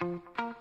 Música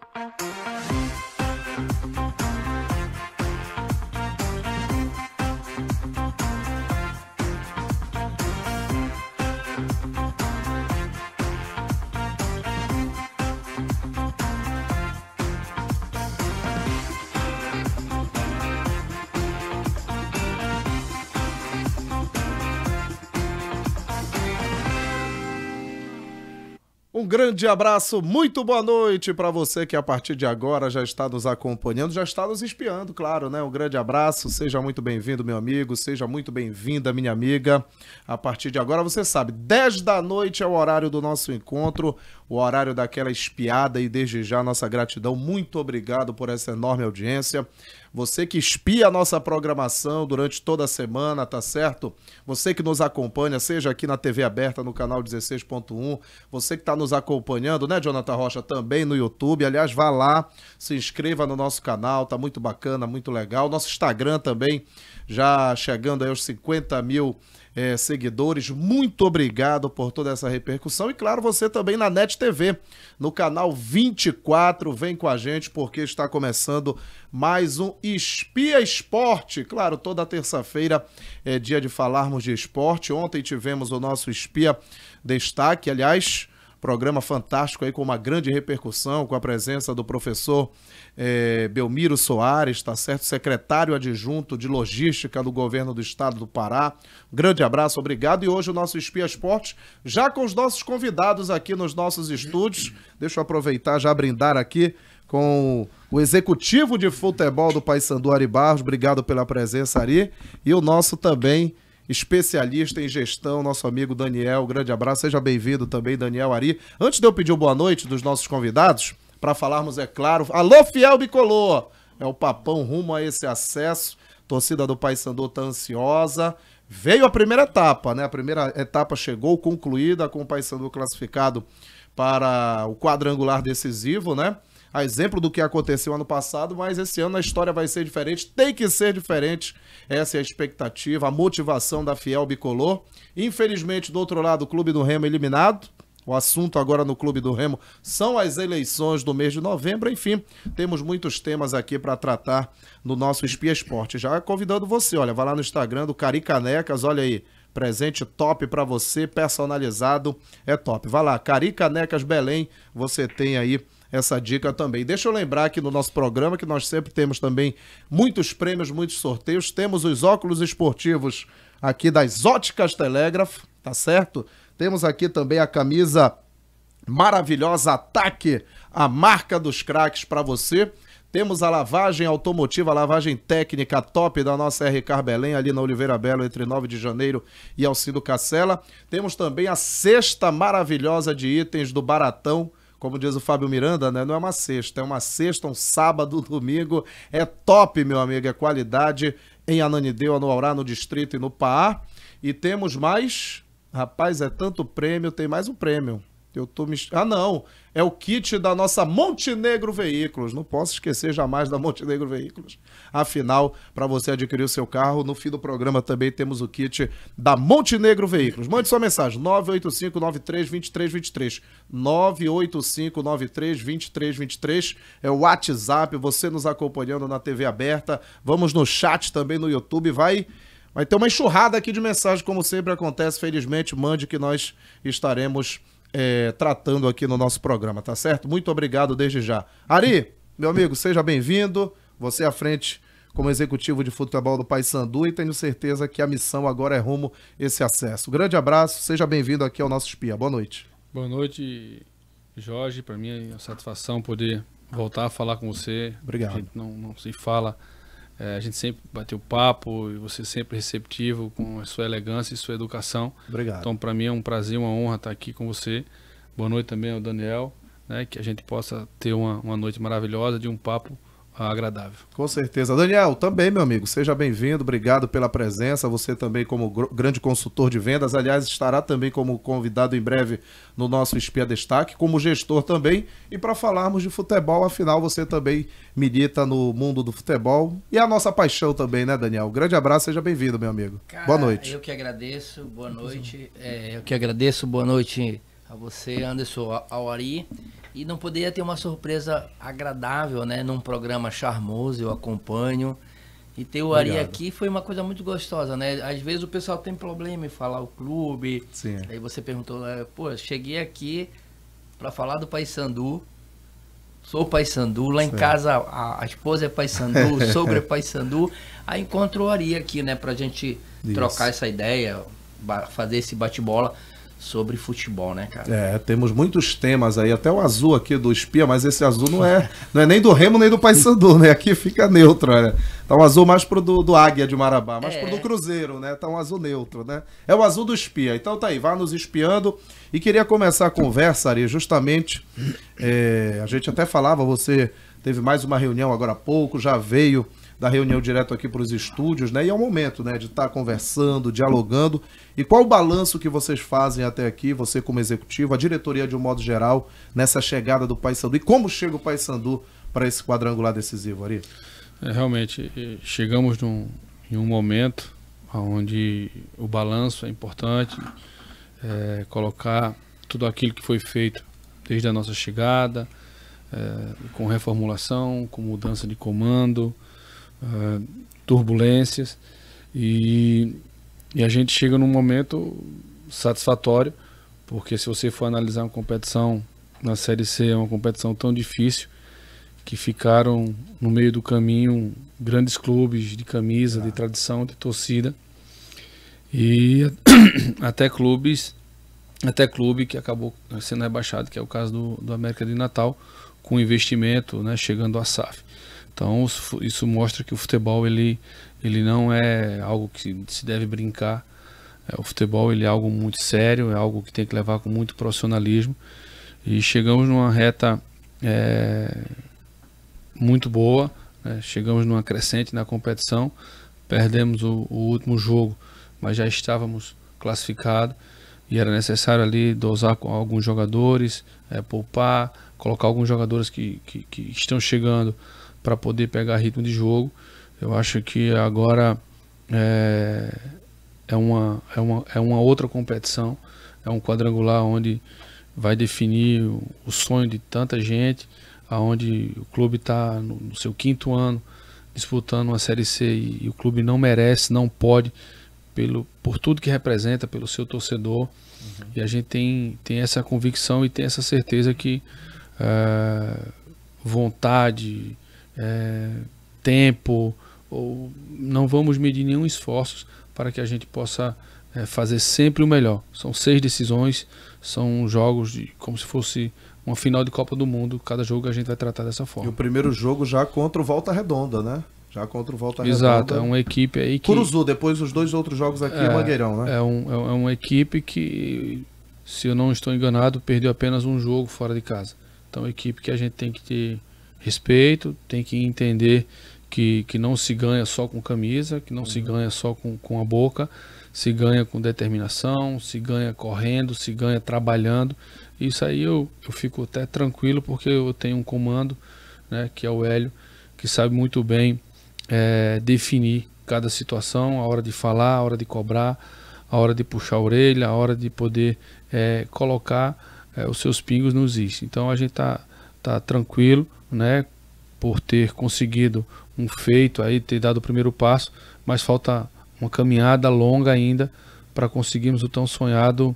grande abraço, muito boa noite para você que a partir de agora já está nos acompanhando, já está nos espiando, claro, né? Um grande abraço, seja muito bem-vindo, meu amigo, seja muito bem-vinda, minha amiga. A partir de agora, você sabe, 10 da noite é o horário do nosso encontro o horário daquela espiada e desde já nossa gratidão. Muito obrigado por essa enorme audiência. Você que espia a nossa programação durante toda a semana, tá certo? Você que nos acompanha, seja aqui na TV aberta, no canal 16.1, você que está nos acompanhando, né, Jonathan Rocha, também no YouTube. Aliás, vá lá, se inscreva no nosso canal, tá muito bacana, muito legal. Nosso Instagram também, já chegando aí aos 50 mil é, seguidores. Muito obrigado por toda essa repercussão. E claro, você também na NET TV, no canal 24. Vem com a gente porque está começando mais um Espia Esporte. Claro, toda terça-feira é dia de falarmos de esporte. Ontem tivemos o nosso Espia Destaque. Aliás, Programa fantástico aí com uma grande repercussão, com a presença do professor eh, Belmiro Soares, tá certo? Secretário adjunto de logística do governo do estado do Pará. Grande abraço, obrigado. E hoje o nosso Espia Esporte já com os nossos convidados aqui nos nossos estúdios. Deixa eu aproveitar já brindar aqui com o executivo de futebol do Paysandu Ari Barros. Obrigado pela presença, Ari. E o nosso também especialista em gestão, nosso amigo Daniel. Grande abraço, seja bem-vindo também, Daniel Ari. Antes de eu pedir boa noite dos nossos convidados, para falarmos, é claro, alô, fiel bicolor! É o papão rumo a esse acesso. Torcida do Paysandu tá ansiosa. Veio a primeira etapa, né? A primeira etapa chegou concluída com o Paysandu classificado para o quadrangular decisivo, né? a exemplo do que aconteceu ano passado, mas esse ano a história vai ser diferente, tem que ser diferente. Essa é a expectativa, a motivação da Fiel Bicolor. Infelizmente, do outro lado, o Clube do Remo eliminado. O assunto agora no Clube do Remo são as eleições do mês de novembro. Enfim, temos muitos temas aqui para tratar no nosso Espia Esporte. Já convidando você, olha, vai lá no Instagram do Cari Canecas, olha aí. Presente top para você, personalizado, é top. Vai lá, Cari Canecas Belém, você tem aí essa dica também. Deixa eu lembrar aqui no nosso programa que nós sempre temos também muitos prêmios, muitos sorteios. Temos os óculos esportivos aqui das Óticas Telégrafo, tá certo? Temos aqui também a camisa maravilhosa Ataque, a marca dos craques para você. Temos a lavagem automotiva, a lavagem técnica top da nossa R Carbelém ali na Oliveira Belo, entre 9 de janeiro e Alcido Cacela. Temos também a cesta maravilhosa de itens do Baratão, como diz o Fábio Miranda, né? Não é uma sexta, é uma sexta, um sábado, um domingo. É top, meu amigo, é qualidade em Ananideu, no Aurá, no Distrito e no Paá. E temos mais. Rapaz, é tanto prêmio, tem mais um prêmio. Eu tô me... Ah, não! É o kit da nossa Montenegro Veículos. Não posso esquecer jamais da Montenegro Veículos. Afinal, para você adquirir o seu carro, no fim do programa também temos o kit da Montenegro Veículos. Mande sua mensagem, 985 93 2323 985 93 2323 é o WhatsApp, você nos acompanhando na TV aberta. Vamos no chat também no YouTube, vai Vai ter uma enxurrada aqui de mensagem, como sempre acontece. Felizmente, mande que nós estaremos é, tratando aqui no nosso programa, tá certo? Muito obrigado desde já. Ari, meu amigo, seja bem-vindo. Você à frente como executivo de futebol do Paysandu e tenho certeza que a missão agora é rumo esse acesso. Grande abraço, seja bem-vindo aqui ao nosso Espia. Boa noite. Boa noite, Jorge. Para mim é uma satisfação poder voltar a falar com você. Obrigado. A gente não, não se fala, é, a gente sempre bateu papo e você sempre receptivo com a sua elegância e sua educação. Obrigado. Então, para mim é um prazer, uma honra estar aqui com você. Boa noite também ao Daniel, né, que a gente possa ter uma, uma noite maravilhosa de um papo agradável. Com certeza. Daniel, também, meu amigo, seja bem-vindo, obrigado pela presença. Você também, como grande consultor de vendas, aliás, estará também como convidado em breve no nosso Espia Destaque, como gestor também. E para falarmos de futebol, afinal, você também milita no mundo do futebol e a nossa paixão também, né, Daniel? Grande abraço, seja bem-vindo, meu amigo. Cara, boa noite. Eu que agradeço, boa noite. É, eu que agradeço, boa noite a você, Anderson Auari. Ao e não poderia ter uma surpresa agradável, né? Num programa charmoso, eu acompanho. E ter o Ari aqui foi uma coisa muito gostosa, né? Às vezes o pessoal tem problema em falar o clube. Sim. Aí você perguntou, né, pô, cheguei aqui para falar do Paysandu. Sou Paysandu, lá Sim. em casa a, a, esposa é Paysandu, sobre é Paysandu. Aí encontro o Ari aqui, né, pra gente Isso. trocar essa ideia, fazer esse bate-bola sobre futebol, né, cara? É, temos muitos temas aí, até o azul aqui do Espia, mas esse azul não é, não é nem do Remo nem do Paysandu, né? Aqui fica neutro, né? Tá um azul mais pro do, do Águia de Marabá, mais é. pro do é. Cruzeiro, né? Tá um azul neutro, né? É o azul do Espia. Então tá aí, vá nos espiando. E queria começar a conversa, Ari, justamente, é, a gente até falava, você teve mais uma reunião agora há pouco, já veio da reunião direto aqui para os estúdios, né? E é o momento, né, de estar tá conversando, dialogando. E qual o balanço que vocês fazem até aqui, você como executivo, a diretoria de um modo geral, nessa chegada do Paysandu? E como chega o Paysandu para esse quadrangular decisivo, Ari? É, realmente, chegamos num, em um momento onde o balanço é importante, é, colocar tudo aquilo que foi feito desde a nossa chegada, é, com reformulação, com mudança de comando, ah, turbulências e, e a gente chega num momento satisfatório, porque se você for analisar uma competição na Série C, é uma competição tão difícil que ficaram no meio do caminho grandes clubes de camisa, ah. de tá. tradição, de torcida e até clubes até clube que acabou sendo rebaixado, que é o caso do, do América de Natal, com investimento, né, chegando a SAF. Então isso mostra que o futebol ele, ele não é algo que se deve brincar. É, o futebol ele é algo muito sério, é algo que tem que levar com muito profissionalismo. E chegamos numa reta é, muito boa, né? chegamos numa crescente na competição, perdemos o, o último jogo, mas já estávamos classificados e era necessário ali dosar com alguns jogadores, é, poupar, colocar alguns jogadores que, que, que estão chegando para poder pegar ritmo de jogo. Eu acho que agora é, é, uma, é, uma, é uma outra competição, é um quadrangular onde vai definir o, sonho de tanta gente, aonde o clube está no, no, seu quinto ano disputando uma Série C e, e o clube não merece, não pode, pelo, por tudo que representa, pelo seu torcedor. Uhum. E a gente tem, tem essa convicção e tem essa certeza que é, vontade, é, tempo, ou não vamos medir nenhum esforço para que a gente possa é, fazer sempre o melhor. São seis decisões, são jogos de, como se fosse uma final de Copa do Mundo. Cada jogo a gente vai tratar dessa forma. E o primeiro jogo já contra o Volta Redonda, né? Já contra o Volta Redonda. Exato, é uma equipe aí que. Curuzu, depois os dois outros jogos aqui é, é Mangueirão, né? É, um, é, é uma equipe que, se eu não estou enganado, perdeu apenas um jogo fora de casa. Então, é uma equipe que a gente tem que ter respeito, tem que entender que, que não se ganha só com camisa, que não uhum. se ganha só com, com a boca, se ganha com determinação, se ganha correndo, se ganha trabalhando. Isso aí eu, eu fico até tranquilo porque eu tenho um comando, né, que é o Hélio, que sabe muito bem é, definir cada situação, a hora de falar, a hora de cobrar, a hora de puxar a orelha, a hora de poder é, colocar é, os seus pingos nos is. Então a gente tá, tá tranquilo, né, por ter conseguido um feito aí, ter dado o primeiro passo, mas falta uma caminhada longa ainda para conseguirmos o tão sonhado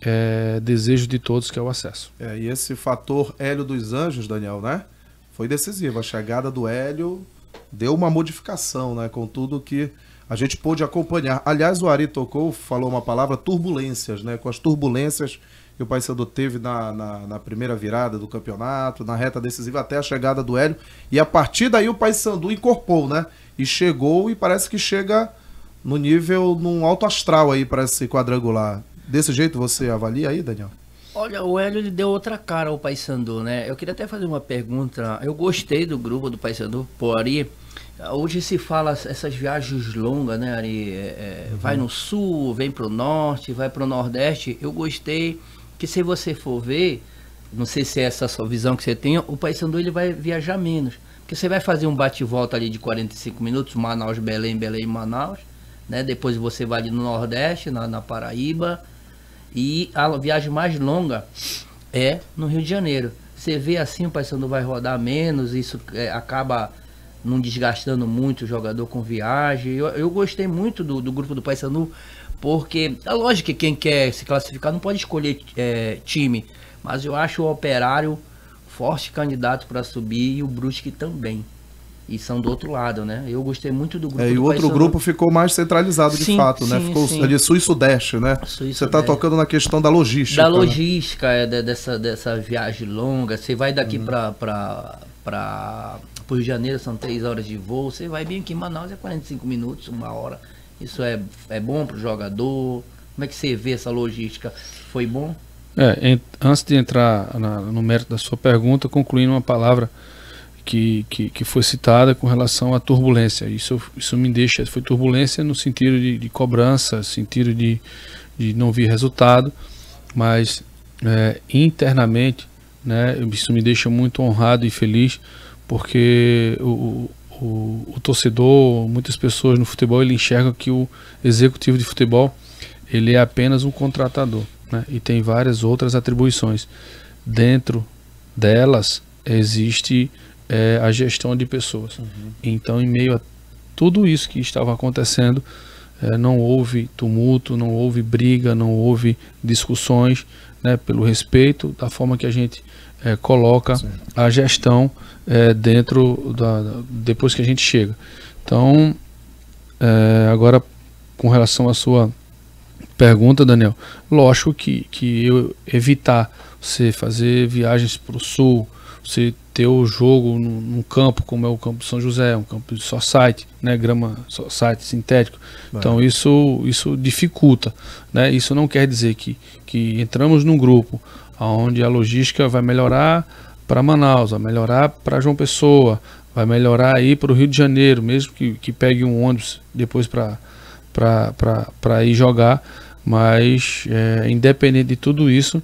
é, desejo de todos que é o acesso. É, e esse fator Hélio dos Anjos, Daniel, né? Foi decisivo. A chegada do Hélio deu uma modificação, né? Com tudo que a gente pôde acompanhar. Aliás, o Ari tocou, falou uma palavra, turbulências, né? Com as turbulências que o Paysandu teve na, na, na, primeira virada do campeonato, na reta decisiva até a chegada do Hélio. E a partir daí o Paysandu incorporou, né? E chegou e parece que chega no nível, num alto astral aí para esse quadrangular. Desse jeito você avalia aí, Daniel? Olha, o Hélio deu outra cara ao Paysandu, né? Eu queria até fazer uma pergunta. Eu gostei do grupo do Paysandu, porém, hoje se fala essas viagens longas, né, Ari? É, é uhum. Vai no sul, vem para o norte, vai para o nordeste. Eu gostei porque se você for ver, não sei se é essa sua visão que você tem, o Paysandu ele vai viajar menos. Porque você vai fazer um bate-volta ali de 45 minutos, Manaus, Belém, Belém, Manaus, né? Depois você vai ali no Nordeste, na, na Paraíba. E a viagem mais longa é no Rio de Janeiro. Você vê assim, o Paysandu vai rodar menos, isso é, acaba não desgastando muito o jogador com viagem. Eu, eu gostei muito do, do grupo do Paysandu, porque é lógico que quem quer se classificar não pode escolher é, time, mas eu acho o Operário forte candidato para subir e o Brusque também. E são do outro lado, né? Eu gostei muito do grupo. É, e o outro grupo ficou mais centralizado sim, de fato, né? sim, né? Ficou sim. ali é sul e sudeste, né? Sul e você tá está tocando na questão da logística. Da né? logística, né? é, dessa, dessa viagem longa. Você vai daqui uhum. para para Rio de Janeiro, são três horas de voo. Você vai bem aqui em Manaus, é 45 minutos, uma hora. Isso é, é bom para o jogador? Como é que você vê essa logística? Foi bom? É, antes de entrar na, no mérito da sua pergunta, concluindo uma palavra que, que, que, foi citada com relação à turbulência. Isso, isso me deixa. Foi turbulência no sentido de, de cobrança, sentido de, de não vir resultado, mas é, internamente, né, isso me deixa muito honrado e feliz, porque o, o, o, torcedor, muitas pessoas no futebol, ele enxerga que o executivo de futebol ele é apenas um contratador, né? E tem várias outras atribuições. Dentro delas existe é, a gestão de pessoas. Uhum. Então, em meio a tudo isso que estava acontecendo, é, não houve tumulto, não houve briga, não houve discussões, né? Pelo respeito, da forma que a gente é, coloca Sim. a gestão é, dentro da, da, depois que a gente chega. Então, é, agora com relação à sua pergunta, Daniel, lógico que, que eu evitar você fazer viagens para o sul, você ter o jogo num, campo como é o campo de São José, um campo de site né, grama só site sintético. Vai. Então isso isso dificulta, né? Isso não quer dizer que que entramos num grupo, onde a logística vai melhorar para Manaus, vai melhorar para João Pessoa, vai melhorar aí para o Rio de Janeiro, mesmo que, que pegue um ônibus depois para ir jogar. Mas, é, independente de tudo isso,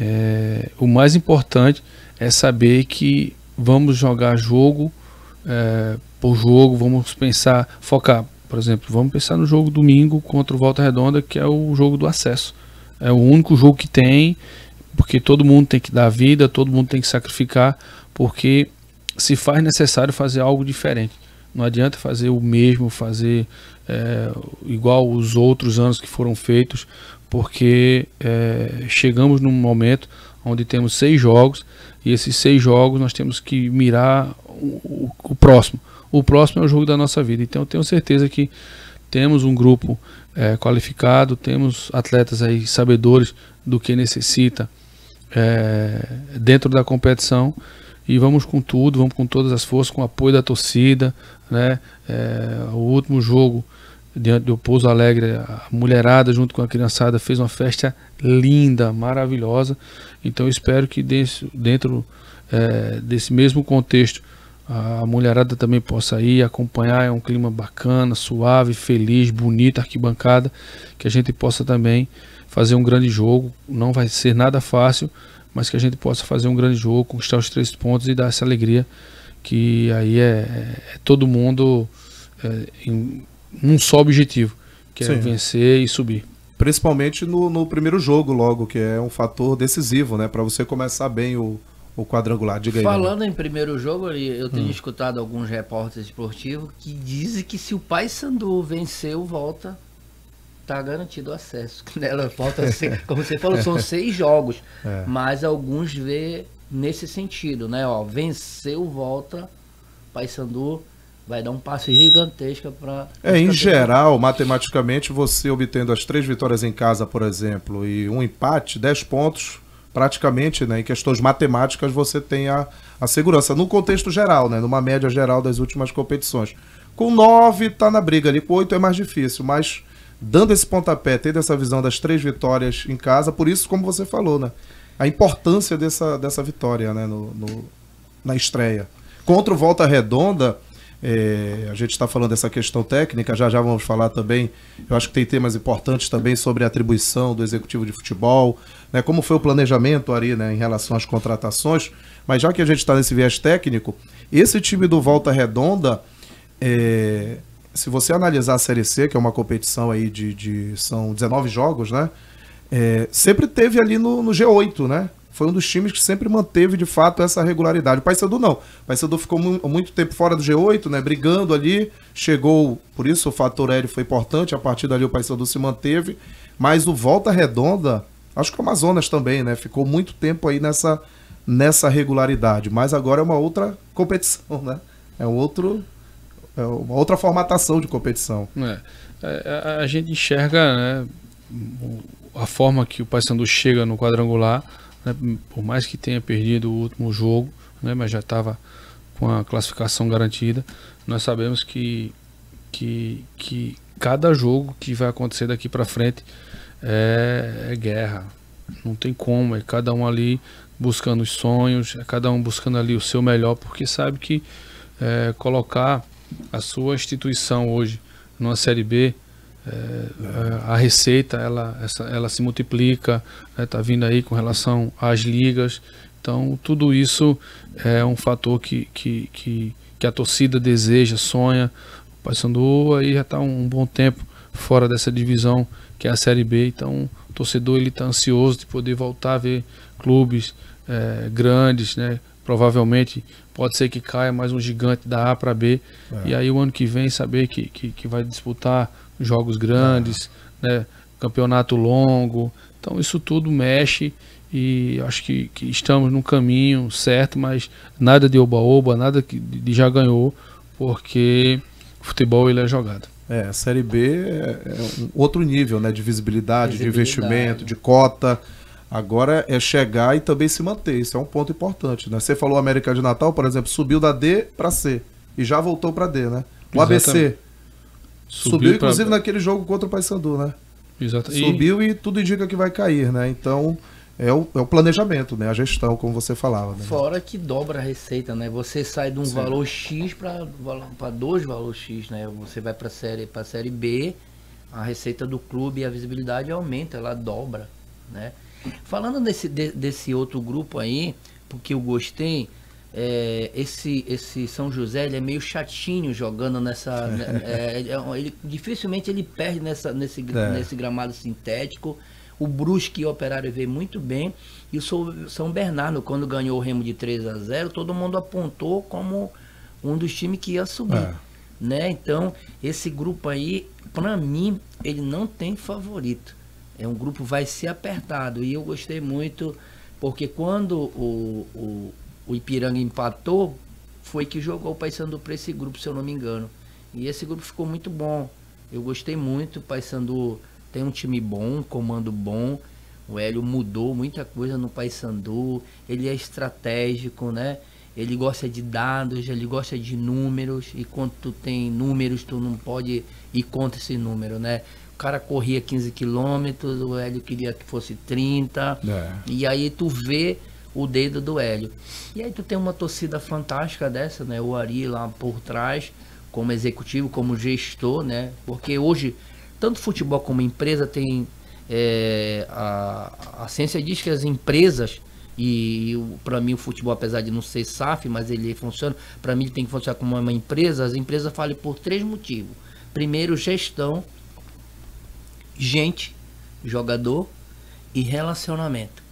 é, o mais importante é saber que vamos jogar jogo é, por jogo, vamos pensar, focar, por exemplo, vamos pensar no jogo domingo contra o Volta Redonda, que é o jogo do acesso. É o único jogo que tem porque todo mundo tem que dar vida, todo mundo tem que sacrificar, porque se faz necessário fazer algo diferente. Não adianta fazer o mesmo, fazer é, igual os outros anos que foram feitos, porque é, chegamos num momento onde temos seis jogos e esses seis jogos nós temos que mirar o, o, o próximo. O próximo é o jogo da nossa vida. Então tenho certeza que temos um grupo é, qualificado, temos atletas aí sabedores do que necessita é, dentro da competição e vamos com tudo, vamos com todas as forças, com o apoio da torcida, né? É, o último jogo diante do Pouso Alegre, a mulherada junto com a criançada fez uma festa linda, maravilhosa. Então espero que desse, dentro é, desse mesmo contexto a mulherada também possa ir acompanhar. É um clima bacana, suave, feliz, bonito, arquibancada, que a gente possa também fazer um grande jogo. Não vai ser nada fácil, mas que a gente possa fazer um grande jogo, conquistar os três pontos e dar essa alegria que aí é, é, é todo mundo é, em um só objetivo, que é Sim. é vencer e subir. Principalmente no, no, primeiro jogo, logo, que é um fator decisivo, né? Para você começar bem o, o quadrangular. Diga aí, Falando né? em primeiro jogo, eu tenho hum. escutado alguns repórteres esportivos que dizem que se o Paysandu venceu, volta está garantido o acesso. Nela falta, ser, como você falou, são é. seis jogos, é. mas alguns vê nesse sentido, né? Ó, venceu, volta, Paysandu vai dar um passo gigantesco para. É, em geral, matematicamente, você obtendo as três vitórias em casa, por exemplo, e um empate, dez pontos, praticamente, né? Em questões matemáticas, você tem a, a segurança. No contexto geral, né? Numa média geral das últimas competições. Com nove, tá na briga ali. Com oito é mais difícil, mas dando esse pontapé, tendo essa visão das três vitórias em casa, por isso, como você falou, né? A importância dessa, dessa vitória, né? No, no na estreia. Contra o Volta Redonda, é, a gente está falando dessa questão técnica, já já vamos falar também. Eu acho que tem temas importantes também sobre a atribuição do executivo de futebol, né, como foi o planejamento ali né, em relação às contratações. Mas já que a gente está nesse viés técnico, esse time do Volta Redonda é, se você analisar a Série C, que é uma competição aí de. de são 19 jogos, né? É, sempre teve ali no, no, G8, né? Foi um dos times que sempre manteve de fato essa regularidade. O Paysandu não. O Paysandu ficou mu muito tempo fora do G8, né? Brigando ali, chegou, por isso o fator L foi importante. A partir dali o Paysandu se manteve, mas o Volta Redonda, acho que o Amazonas também, né? Ficou muito tempo aí nessa nessa regularidade, mas agora é uma outra competição, né? É um outro é uma outra formatação de competição. É. A, é, a, a, gente enxerga né, a forma que o Paysandu chega no quadrangular, né, por mais que tenha perdido o último jogo, né, mas já estava com a classificação garantida. Nós sabemos que, que, que cada jogo que vai acontecer daqui para frente é, é, guerra. Não tem como, é cada um ali buscando os sonhos, é cada um buscando ali o seu melhor, porque sabe que é, colocar a sua instituição hoje numa série B é, a receita ela, essa, ela se multiplica, está né, tá vindo aí com relação às ligas. Então, tudo isso é um fator que, que, que, que a torcida deseja, sonha. O Paysandu aí já está um bom tempo fora dessa divisão que é a Série B. Então, o torcedor está ansioso de poder voltar a ver clubes é, grandes, né, provavelmente pode ser que caia mais um gigante da A para B é. e aí o ano que vem saber que, que, que vai disputar jogos grandes, é. né, campeonato longo, então isso tudo mexe e acho que, que estamos num caminho certo, mas nada de oba-oba, nada que de já ganhou, porque o futebol ele é jogado. É, a Série B é, é um outro nível, né, de visibilidade, visibilidade. de investimento, de cota. Agora é chegar e também se manter. Isso é um ponto importante, né? Você falou América de Natal, por exemplo, subiu da D para C e já voltou para D, né? O Exatamente. ABC subiu, subiu inclusive pra... naquele jogo contra o Paysandu, né? Exato. Subiu e... e tudo indica que vai cair, né? Então é o, é o planejamento, né? A gestão, como você falava. Né? Fora que dobra a receita, né? Você sai de um Sim. valor X para dois valores X, né? Você vai para série para série B, a receita do clube e a visibilidade aumenta, ela dobra, né? Falando desse, de, desse outro grupo aí, porque eu gostei, é, esse, esse São José ele é meio chatinho jogando nessa. Né, é, é ele, dificilmente ele perde nessa, nesse, é. nesse gramado sintético. O Brusque e o Operário veio muito bem. E o São Bernardo, quando ganhou o Remo de 3 a 0 todo mundo apontou como um dos times que ia subir. É. Né? Então, esse grupo aí, para mim, ele não tem favorito. É um grupo vai ser apertado. E eu gostei muito, porque quando o, o, o Ipiranga empatou, foi que jogou o Paysandu para esse grupo, se eu não me engano. E esse grupo ficou muito bom. Eu gostei muito. O Paysandu tem um time bom, um comando bom. O Hélio mudou muita coisa no Paysandu. Ele é estratégico, né? Ele gosta de dados, ele gosta de números. E quando tu tem números, tu não pode ir contra esse número, né? cara corria 15 quilômetros, o Hélio queria que fosse 30. É. E aí tu vê o dedo do Hélio. E aí tu tem uma torcida fantástica dessa, né? O Ari lá por trás, como executivo, como gestor, né? Porque hoje, tanto futebol como empresa tem. É, a, a ciência diz que as empresas e para mim o futebol apesar de não ser SAF mas ele funciona para mim ele tem que funcionar como uma empresa as empresas falham por três motivos primeiro gestão gente, jogador e relacionamento.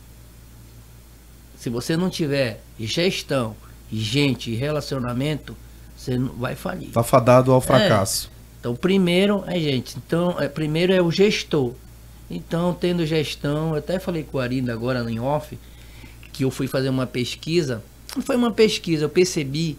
Se você não tiver gestão, gente e relacionamento, você não vai falir. Tá fadado ao é. fracasso. É. Então, primeiro é gente. Então, é, primeiro é o gestor. Então, tendo gestão, eu até falei com o Arinda agora em off, que eu fui fazer uma pesquisa. Não foi uma pesquisa, eu percebi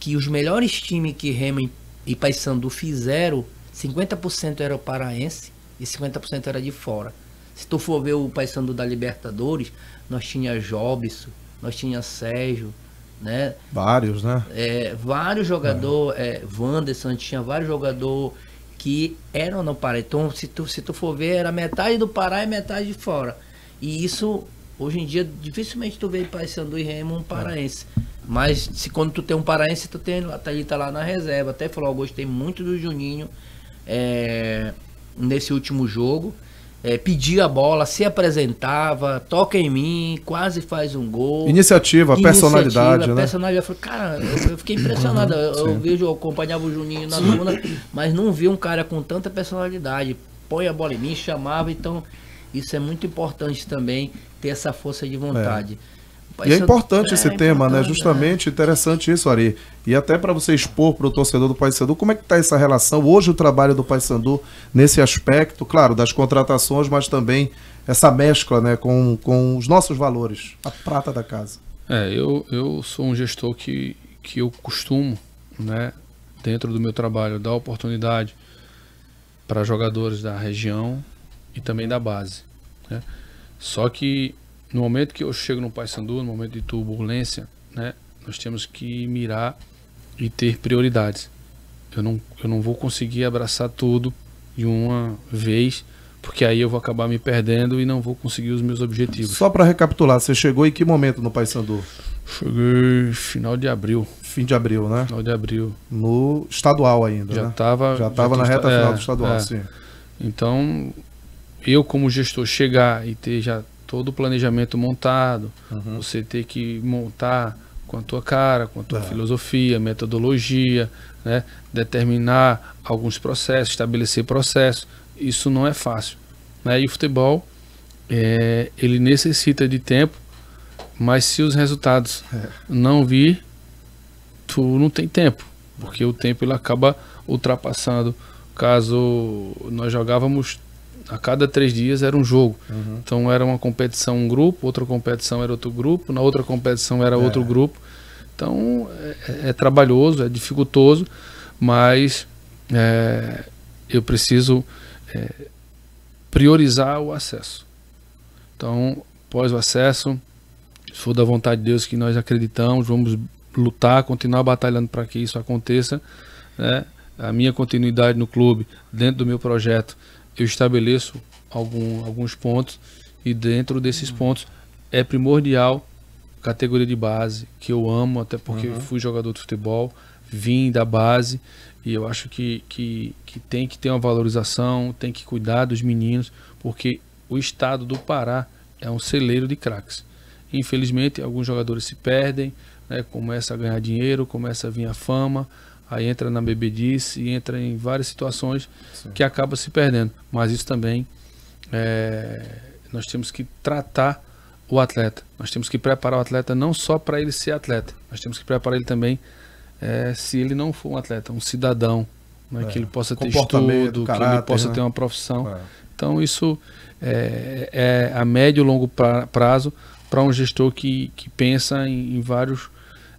que os melhores times que Remo e Paysandu fizeram, 50% era paraense, e 50% era de fora. Se tu for ver o Paysandu da Libertadores, nós tinha Jobson, nós tinha Sérgio, né? Vários, né? É, vários jogadores, é. é, Wanderson, tinha vários jogadores que eram no Pará. Então, se tu, se tu for ver, era metade do Pará e metade de fora. E isso, hoje em dia, dificilmente tu vê Paysandu e Remo um é. paraense. É. Mas se quando tu tem um paraense, tu tem, tá, ele tá lá na reserva. Até falou, oh, gostei muito do Juninho. É, nesse último jogo. É, pedia a bola, se apresentava, toca em mim, quase faz um gol. Iniciativa, Iniciativa personalidade, né? Personalidade. Eu, falei, cara, eu fiquei impressionado. Eu, eu, vejo, eu acompanhava o Juninho na luna, mas não vi um cara com tanta personalidade. Põe a bola em mim, chamava, então isso é muito importante também, ter essa força de vontade. É e é, é importante é, esse é tema, né? importante, né? Justamente, é. interessante isso, Ari. E até para você expor para o torcedor do Paysandu, como é que está essa relação, hoje o trabalho do Paysandu nesse aspecto, claro, das contratações, mas também essa mescla né, com, com os nossos valores, a prata da casa. É, eu, eu sou um gestor que, que eu costumo, né, dentro do meu trabalho, dar oportunidade para jogadores da região e também da base. Né? Só que no momento que eu chego no Paysandu, no momento de turbulência, né, nós temos que mirar e ter prioridades. Eu não, eu não vou conseguir abraçar tudo de uma vez, porque aí eu vou acabar me perdendo e não vou conseguir os meus objetivos. Só para recapitular, você chegou em que momento no Paysandu? Cheguei final de abril. Fim de abril, né? Final de abril. No estadual ainda, já né? já estava na reta é, final do é, estadual, é. sim. Então, eu como gestor chegar e ter já todo o planejamento montado, uhum. você ter que montar com a tua cara, com a tua é. filosofia, metodologia, né? determinar alguns processos, estabelecer processos. Isso não é fácil. Né? E o futebol, é, ele necessita de tempo, mas se os resultados é. não vir, tu não tem tempo, porque o tempo ele acaba ultrapassando. Caso nós jogávamos a cada três dias era um jogo. Uhum. Então era uma competição um grupo, outra competição era outro grupo, na outra competição era é. outro grupo. Então é, é, trabalhoso, é dificultoso, mas é, eu preciso é, priorizar o acesso. Então, após o acesso, se for da vontade de Deus que nós acreditamos, vamos lutar, continuar batalhando para que isso aconteça, né? a minha continuidade no clube, dentro do meu projeto, eu estabeleço algum, alguns pontos e dentro desses uhum. pontos é primordial categoria de base, que eu amo, até porque uhum. fui jogador de futebol, vim da base e eu acho que, que, que tem que ter uma valorização, tem que cuidar dos meninos, porque o estado do Pará é um celeiro de craques. Infelizmente, alguns jogadores se perdem, né, começa a ganhar dinheiro, começa a vir a fama, aí entra na bebedice, entra em várias situações Sim. que acaba se perdendo. Mas isso também é, nós temos que tratar o atleta. Nós temos que preparar o atleta não só para ele ser atleta, nós temos que preparar ele também é, se ele não for um atleta, um cidadão, né, é. que ele possa ter estudo, caráter, que ele possa né? ter uma profissão. É. Então isso é, é, a médio e longo prazo para um gestor que, que pensa em, em vários,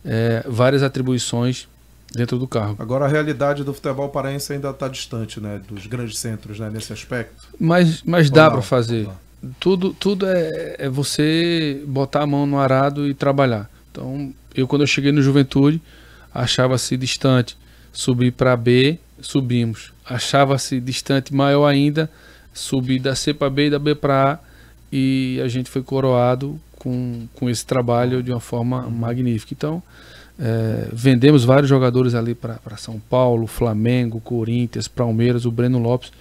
é, várias atribuições dentro do carro. Agora a realidade do futebol paraense ainda está distante, né, dos grandes centros, né, nesse aspecto. Mas, mas dá para fazer. Tudo, tudo é, é, você botar a mão no arado e trabalhar. Então, eu quando eu cheguei no Juventude, achava-se distante subir para B, subimos. Achava-se distante maior ainda, subir da C para B e da B para A e a gente foi coroado com, com esse trabalho de uma forma uhum. magnífica. Então, é, vendemos vários jogadores ali para São Paulo, Flamengo, Corinthians, Palmeiras, o Breno Lopes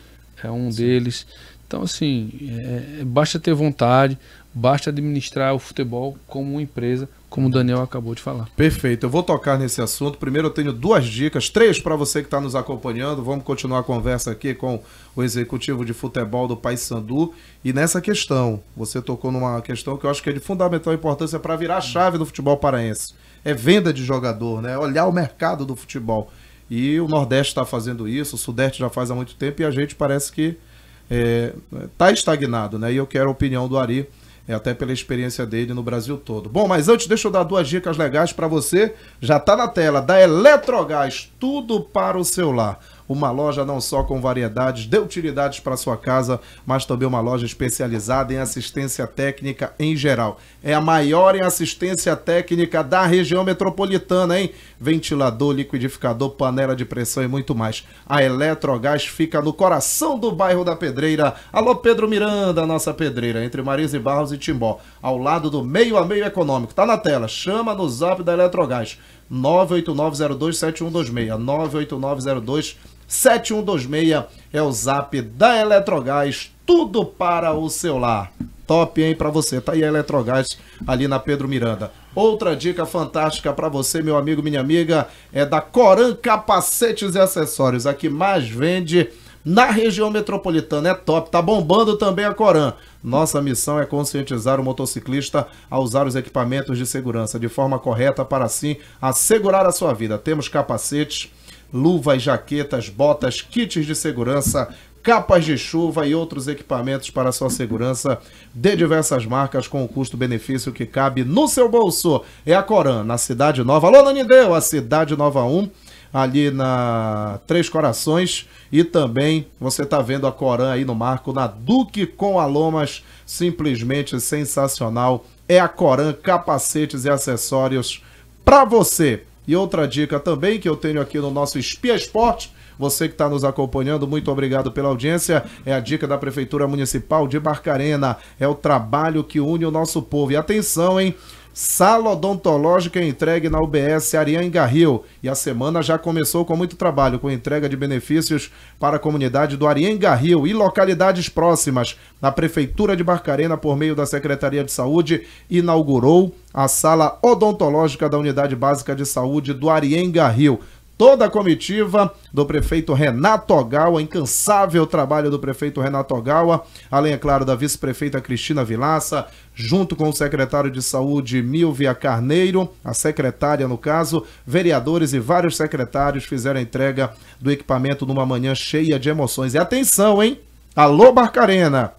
é um Sim. deles. Então, assim, é, é, basta ter vontade, basta administrar o futebol como uma empresa, como o Daniel acabou de falar. Perfeito, eu vou tocar nesse assunto. Primeiro, eu tenho duas dicas, três para você que está nos acompanhando. Vamos continuar a conversa aqui com o executivo de futebol do Paysandu. E nessa questão, você tocou numa questão que eu acho que é de fundamental importância para virar a chave do futebol paraense é venda de jogador, né? É olhar o mercado do futebol. E o Nordeste está fazendo isso, o Sudeste já faz há muito tempo e a gente parece que está é, tá estagnado, né? E eu quero a opinião do Ari, é, até pela experiência dele no Brasil todo. Bom, mas antes deixa eu dar duas dicas legais para você. Já está na tela da Eletrogás, tudo para o celular uma loja não só com variedades de utilidades para sua casa, mas também uma loja especializada em assistência técnica em geral. É a maior em assistência técnica da região metropolitana, hein? Ventilador, liquidificador, panela de pressão e muito mais. A Eletrogás fica no coração do bairro da Pedreira. Alô, Pedro Miranda, nossa pedreira, entre Marisa e Barros e Timbó, ao lado do meio a meio econômico. Tá na tela, chama no zap da Eletrogás. 989027126. 989027126. 7126 é o zap da Eletrogás, tudo para o seu lar. Top, hein, para você. Tá aí a Eletrogás ali na Pedro Miranda. Outra dica fantástica para você, meu amigo, minha amiga, é da Coran Capacetes e Acessórios, a que mais vende na região metropolitana. É top, tá bombando também a Coran. Nossa missão é conscientizar o motociclista a usar os equipamentos de segurança de forma correta para assim assegurar a sua vida. Temos capacetes luvas, jaquetas, botas, kits de segurança, capas de chuva e outros equipamentos para sua segurança de diversas marcas com o custo-benefício que cabe no seu bolso. É a Coran, na Cidade Nova. Alô, Nanideu, a Cidade Nova 1, ali na Três Corações. E também você está vendo a Coran aí no marco, na Duque com Alomas. Simplesmente sensacional. É a Coran, capacetes e acessórios para você. E outra dica também que eu tenho aqui no nosso Espia Esporte, você que está nos acompanhando, muito obrigado pela audiência. É a dica da Prefeitura Municipal de Barcarena. É o trabalho que une o nosso povo. E atenção, hein? Sala odontológica entregue na UBS Ariane Garril. E a semana já começou com muito trabalho, com entrega de benefícios para a comunidade do Ariane Garril e localidades próximas. Na Prefeitura de Barcarena, por meio da Secretaria de Saúde, inaugurou a sala odontológica da Unidade Básica de Saúde do Ariane Garril toda a comitiva do prefeito Renato Ogawa, incansável trabalho do prefeito Renato Ogawa, além, é claro, da vice-prefeita Cristina Vilaça, junto com o secretário de saúde Milvia Carneiro, a secretária no caso, vereadores e vários secretários fizeram a entrega do equipamento numa manhã cheia de emoções. E atenção, hein? Alô, Barcarena!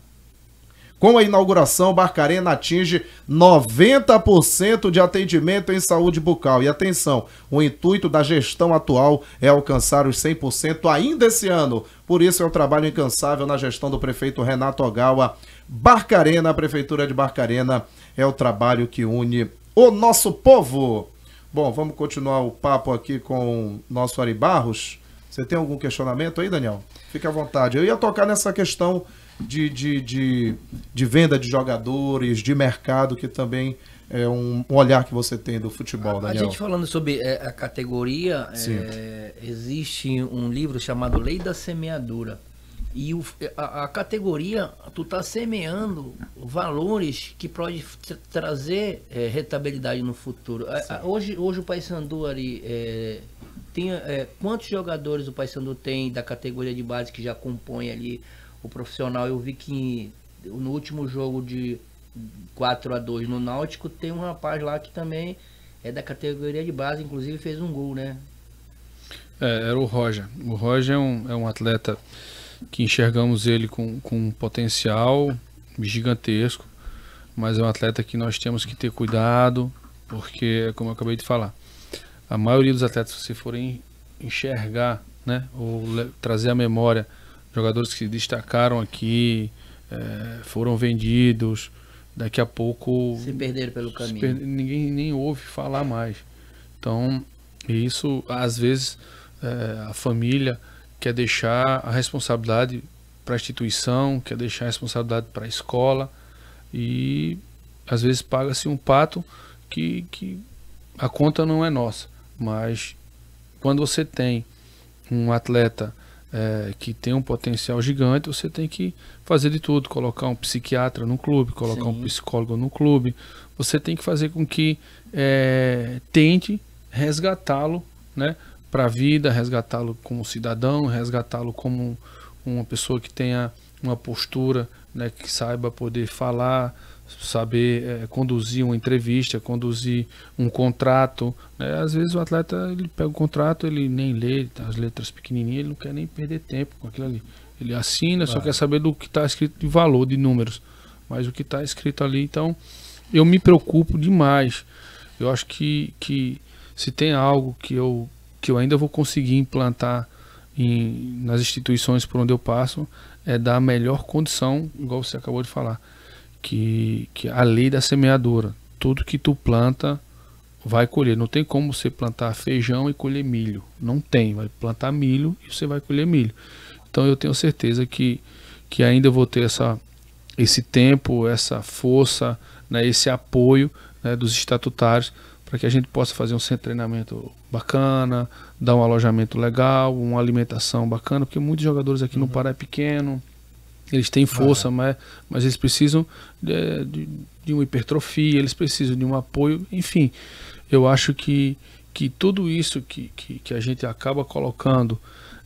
Com a inauguração, Barcarena atinge 90% de atendimento em saúde bucal. E atenção, o intuito da gestão atual é alcançar os 100% ainda esse ano. Por isso é um trabalho incansável na gestão do prefeito Renato Ogawa. Barcarena, a prefeitura de Barcarena, é o trabalho que une o nosso povo. Bom, vamos continuar o papo aqui com o nosso Ari Barros. Você tem algum questionamento aí, Daniel? Fique à vontade. Eu ia tocar nessa questão de, de, de, de venda de jogadores, de mercado, que também é um olhar que você tem do futebol, Daniel. A gente falando sobre é, a categoria, é, existe um livro chamado Lei da Semeadura. E o, a, a, categoria, tu tá semeando valores que pode trazer é, rentabilidade no futuro. A, é, a, hoje, hoje o Paysandu ali é, tem é, quantos jogadores o Paysandu tem da categoria de base que já compõe ali o profissional, eu vi que no último jogo de 4 a 2 no Náutico, tem um rapaz lá que também é da categoria de base, inclusive fez um gol, né? É, era o Roger. O Roger é um, é um atleta que enxergamos ele com, com um potencial gigantesco, mas é um atleta que nós temos que ter cuidado, porque, como eu acabei de falar, a maioria dos atletas, se forem enxergar né, ou trazer a memória jogadores que destacaram aqui é, foram vendidos. Daqui a pouco. Se perderam pelo caminho. Per... Ninguém nem ouve falar mais. Então, isso, às vezes, é, a família quer deixar a responsabilidade para a instituição, quer deixar a responsabilidade para a escola. E, às vezes, paga-se um pato que, que a conta não é nossa. Mas, quando você tem um atleta é, que tem um potencial gigante, você tem que fazer de tudo, colocar um psiquiatra no clube, colocar Sim. um psicólogo no clube. Você tem que fazer com que é, tente resgatá-lo, né, para a vida, resgatá-lo como cidadão, resgatá-lo como uma pessoa que tenha uma postura, né, que saiba poder falar, saber é, conduzir uma entrevista, conduzir um contrato. Né? Às vezes o atleta ele pega o contrato, ele nem lê tá as letras pequenininhas, ele não quer nem perder tempo com aquilo ali. Ele assina, só quer saber do que está escrito de valor, de números. Mas o que está escrito ali, então, eu me preocupo demais. Eu acho que, que se tem algo que eu, que eu ainda vou conseguir implantar em, nas instituições por onde eu passo, é dar a melhor condição, igual você acabou de falar, que, que a lei da semeadura. Tudo que tu planta vai colher. Não tem como você plantar feijão e colher milho. Não tem. Vai plantar milho e você vai colher milho. Então eu tenho certeza que, que ainda vou ter essa, esse tempo, essa força, né, esse apoio né, dos estatutários para que a gente possa fazer um treinamento bacana, dar um alojamento legal, uma alimentação bacana, porque muitos jogadores aqui uhum. no Pará é pequeno, eles têm força, é. mas, mas eles precisam de, de, de, uma hipertrofia, eles precisam de um apoio, enfim. Eu acho que, que tudo isso que, que, que a gente acaba colocando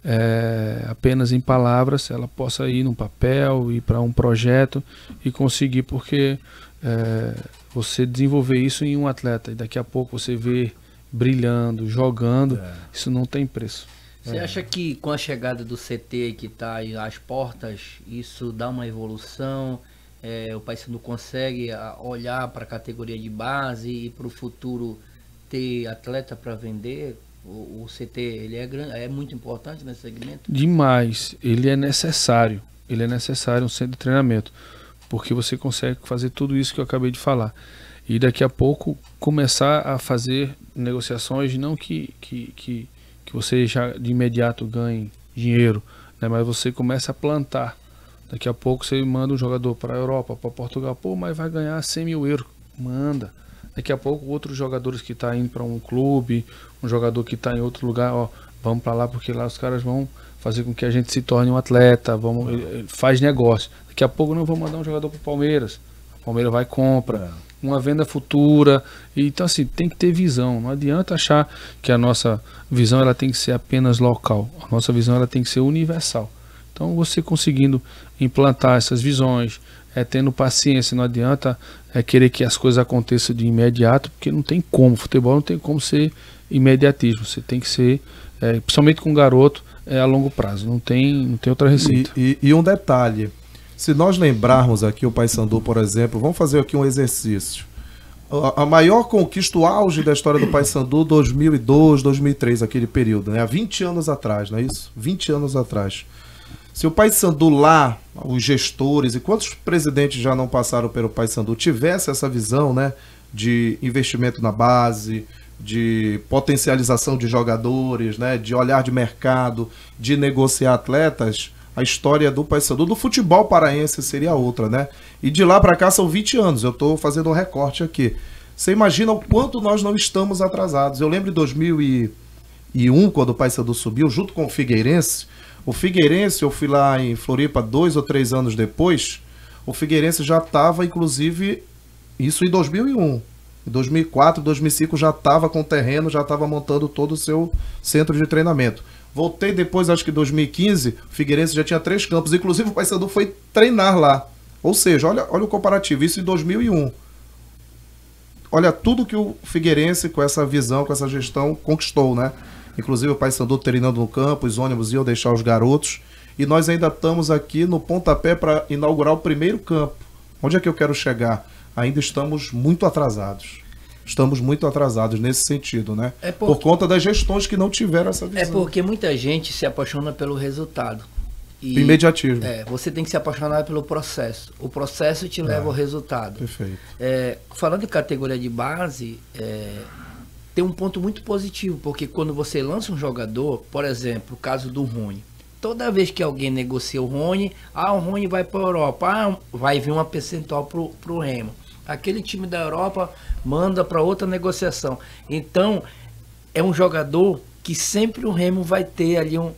é, apenas em palavras, ela possa ir num papel, ir para um projeto e conseguir, porque é, você desenvolver isso em um atleta e daqui a pouco você vê brilhando, jogando, é. isso não tem preço. Você é. acha que com a chegada do CT que está às portas, isso dá uma evolução? É, o não consegue ah, olhar para a categoria de base e para o futuro ter atleta para vender? O, o, CT ele é, grande, é muito importante nesse segmento? Demais. Ele é necessário. Ele é necessário um centro de treinamento. Porque você consegue fazer tudo isso que eu acabei de falar. E daqui a pouco começar a fazer negociações, não que, que, que que você já de imediato ganhe dinheiro, né? mas você começa a plantar. Daqui a pouco você manda um jogador para a Europa, para Portugal, pô, mas vai ganhar 100 mil euros. Manda. Daqui a pouco outros jogadores que está indo para um clube, um jogador que está em outro lugar, ó, vamos para lá porque lá os caras vão fazer com que a gente se torne um atleta, vamos, eh, eh, faz negócio. Daqui a pouco não vou mandar um jogador para o Palmeiras. O Palmeiras vai e compra. É uma venda futura. Então, assim, tem que ter visão. Não adianta achar que a nossa visão ela tem que ser apenas local. A nossa visão ela tem que ser universal. Então, você conseguindo implantar essas visões, é tendo paciência. Não adianta é, querer que as coisas aconteçam de imediato, porque não tem como. Futebol não tem como ser imediatismo. Você tem que ser, é, principalmente com um garoto, é a longo prazo. Não tem, não tem outra receita. E, e, e um detalhe se nós lembrarmos aqui o Paysandu, por exemplo, vamos fazer aqui um exercício. A maior conquista, o auge da história do Paysandu, 2002, 2003, aquele período, né? Há 20 anos atrás, não é isso? 20 anos atrás. Se o Paysandu lá, os gestores e quantos presidentes já não passaram pelo Paysandu tivesse essa visão, né, de investimento na base, de potencialização de jogadores, né, de olhar de mercado, de negociar atletas, a história do Paysandu, do futebol paraense seria outra, né? E de lá para cá são 20 anos, eu estou fazendo um recorte aqui. Você imagina o quanto nós não estamos atrasados. Eu lembro de 2001, quando o Paysandu subiu, junto com o Figueirense. O Figueirense, eu fui lá em Floripa dois ou três anos depois, o Figueirense já estava, inclusive, isso em 2001. Em 2004, 2005 já estava com terreno, já estava montando todo o seu centro de treinamento. Voltei depois, acho que 2015, o Figueirense já tinha três campos. Inclusive o Paysandu foi treinar lá. Ou seja, olha, olha o comparativo, isso em 2001. Olha tudo que o Figueirense, com essa visão, com essa gestão, conquistou, né? Inclusive o Paysandu treinando no campo, os ônibus iam deixar os garotos. E nós ainda estamos aqui no pontapé para inaugurar o primeiro campo. Onde é que eu quero chegar? Ainda estamos muito atrasados estamos muito atrasados nesse sentido, né? É porque... Por conta das gestões que não tiveram essa é visão. É porque muita gente se apaixona pelo resultado. E, Imediatismo. É, você tem que se apaixonar pelo processo. O processo te leva é, ao resultado. Perfeito. É, falando em categoria de base, é, tem um ponto muito positivo, porque quando você lança um jogador, por exemplo, o caso do Rony. Toda vez que alguém negocia o Rony, ah, o Rony vai para a Europa, ah, vai vir uma percentual para o Remo aquele time da Europa manda para outra negociação. Então, é um jogador que sempre o Remo vai ter ali um,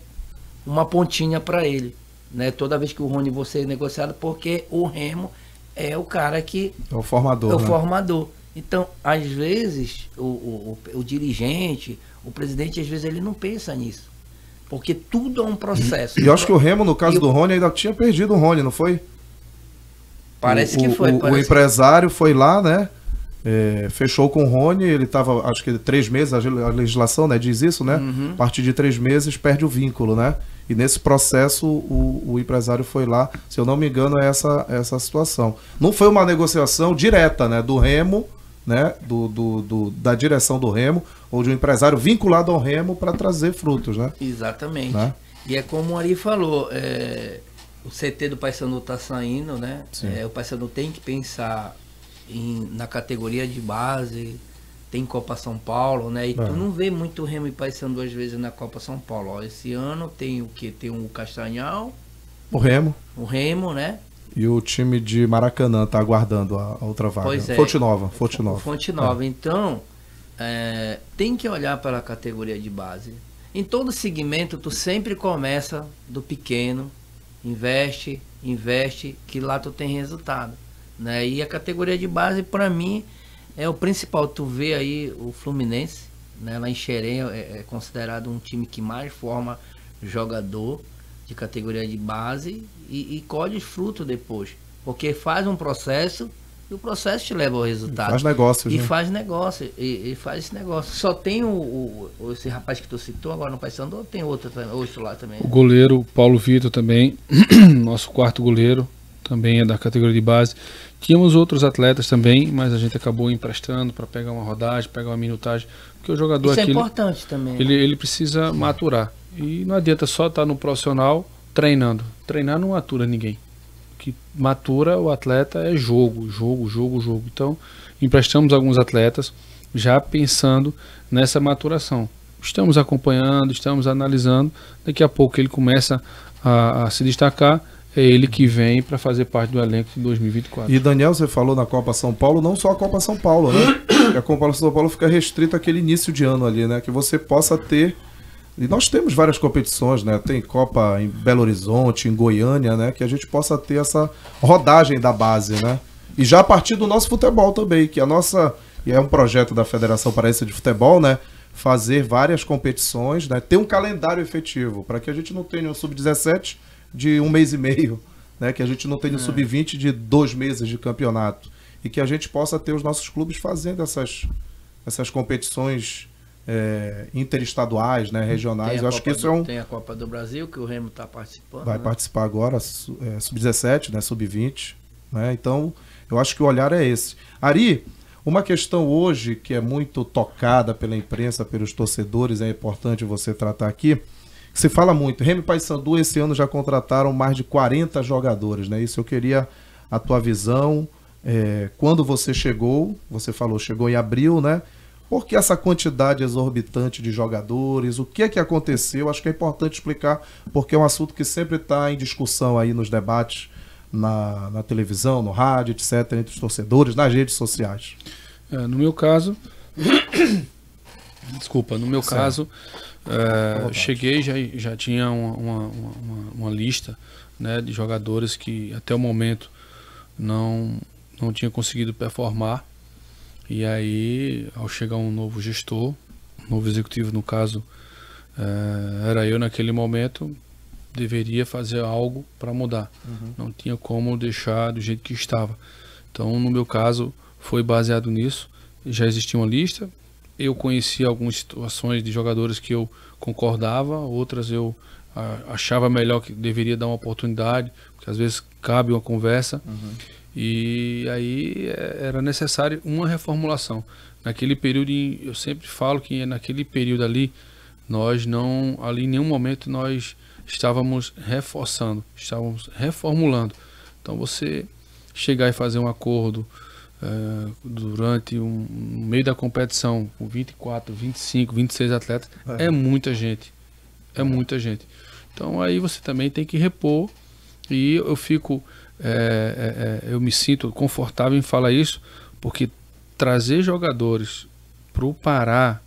uma pontinha para ele, né? Toda vez que o Rony você é negociado, porque o Remo é o cara que é o formador. É o né? formador. Então, às vezes o, o, o, o dirigente, o presidente, às vezes ele não pensa nisso. Porque tudo é um processo. E, eu acho que o Remo, no caso do Rony, ainda tinha perdido o Rony, não foi? Parece o, que foi. O, o empresário foi lá, né? É, fechou com o Rony, ele estava, acho que três meses, a legislação né, diz isso, né? Uhum. A partir de três meses perde o vínculo, né? E nesse processo o, o, empresário foi lá, se eu não me engano, é essa, essa situação. Não foi uma negociação direta, né? Do Remo, né? Do, do, do da direção do Remo, ou de um empresário vinculado ao Remo para trazer frutos, né? Exatamente. Né? E é como o Ari falou, é o CT do Paysandu está saindo, né? É, o Paysandu tem que pensar em, na categoria de base, tem Copa São Paulo, né? E tu é. não vê muito Remo e Paysandu às vezes na Copa São Paulo. Ó, esse ano tem o que? Tem o Castanhal. O Remo. O Remo, né? E o time de Maracanã tá aguardando a, a outra vaga. Pois é. Fonte Nova, Fonte Nova. Fonte é. Nova. É. Então, é, tem que olhar para a categoria de base. Em todo segmento, tu sempre começa do pequeno Investe, investe, que lá tu tem resultado. Né? E a categoria de base, para mim, é o principal. Tu vê aí o Fluminense, né? lá em Xerém é, é considerado um time que mais forma jogador de categoria de base e, e colhe fruto depois. Porque faz um processo e o processo te leva ao resultado. E faz negócio. E né? faz negócio. E, e, faz esse negócio. Só tem o, o, esse rapaz que tu citou agora no Paysandu ou tem outro, outro lá também? O goleiro Paulo Vitor também, nosso quarto goleiro, também é da categoria de base. Tínhamos outros atletas também, mas a gente acabou emprestando para pegar uma rodagem, pegar uma minutagem. Porque o jogador Isso é aqui. é importante ele, também. Ele, né? ele precisa Sim. maturar. E não adianta só estar tá no profissional treinando. Treinar não atura ninguém que matura o atleta é jogo, jogo, jogo, jogo. Então, emprestamos alguns atletas já pensando nessa maturação. Estamos acompanhando, estamos analisando. Daqui a pouco ele começa a, a se destacar. É ele que vem para fazer parte do elenco de 2024. E Daniel, você falou na Copa São Paulo, não só a Copa São Paulo, né? a Copa São Paulo fica restrita àquele início de ano ali, né? Que você possa ter e nós temos várias competições, né? Tem Copa em Belo Horizonte, em Goiânia, né? Que a gente possa ter essa rodagem da base, né? E já a partir do nosso futebol também, que a nossa. E é um projeto da Federação Paraense de Futebol, né? Fazer várias competições, né? Ter um calendário efetivo, para que a gente não tenha um sub-17 de um mês e meio, né? Que a gente não tenha um é. sub-20 de dois meses de campeonato. E que a gente possa ter os nossos clubes fazendo essas, essas competições é, interestaduais, né, regionais. Eu acho Copa que isso do, é um. Tem a Copa do Brasil, que o Remo está participando. Vai né? participar agora, é, sub-17, né, sub-20. Né? Então, eu acho que o olhar é esse. Ari, uma questão hoje que é muito tocada pela imprensa, pelos torcedores, é importante você tratar aqui. Se fala muito. Remo e Paysandu esse ano já contrataram mais de 40 jogadores, né? Isso eu queria a tua visão. É, quando você chegou, você falou, chegou em abril, né? Por que essa quantidade exorbitante de jogadores? O que é que aconteceu? Acho que é importante explicar, porque é um assunto que sempre está em discussão aí nos debates na, na, televisão, no rádio, etc., entre os torcedores, nas redes sociais. É, no meu caso. Desculpa, no meu caso, é, cheguei, já, já tinha uma, uma, uma, uma lista né, de jogadores que até o momento não, não tinha conseguido performar. E aí, ao chegar um novo gestor, um novo executivo, no caso, eh, era eu naquele momento, deveria fazer algo para mudar. Uhum. Não tinha como deixar do jeito que estava. Então, no meu caso, foi baseado nisso. Já existia uma lista. Eu conhecia algumas situações de jogadores que eu concordava, outras eu ah, achava melhor que deveria dar uma oportunidade, porque às vezes cabe uma conversa. Uhum. E aí é, era necessário uma reformulação. Naquele período, eu sempre falo que naquele período ali, nós não, ali em nenhum momento nós estávamos reforçando, estávamos reformulando. Então você chegar e fazer um acordo é, durante um no meio da competição com 24, 25, 26 atletas é. é muita gente, é muita gente. Então aí você também tem que repor e eu fico é, é, é, eu me sinto confortável em falar isso, porque trazer jogadores para o Pará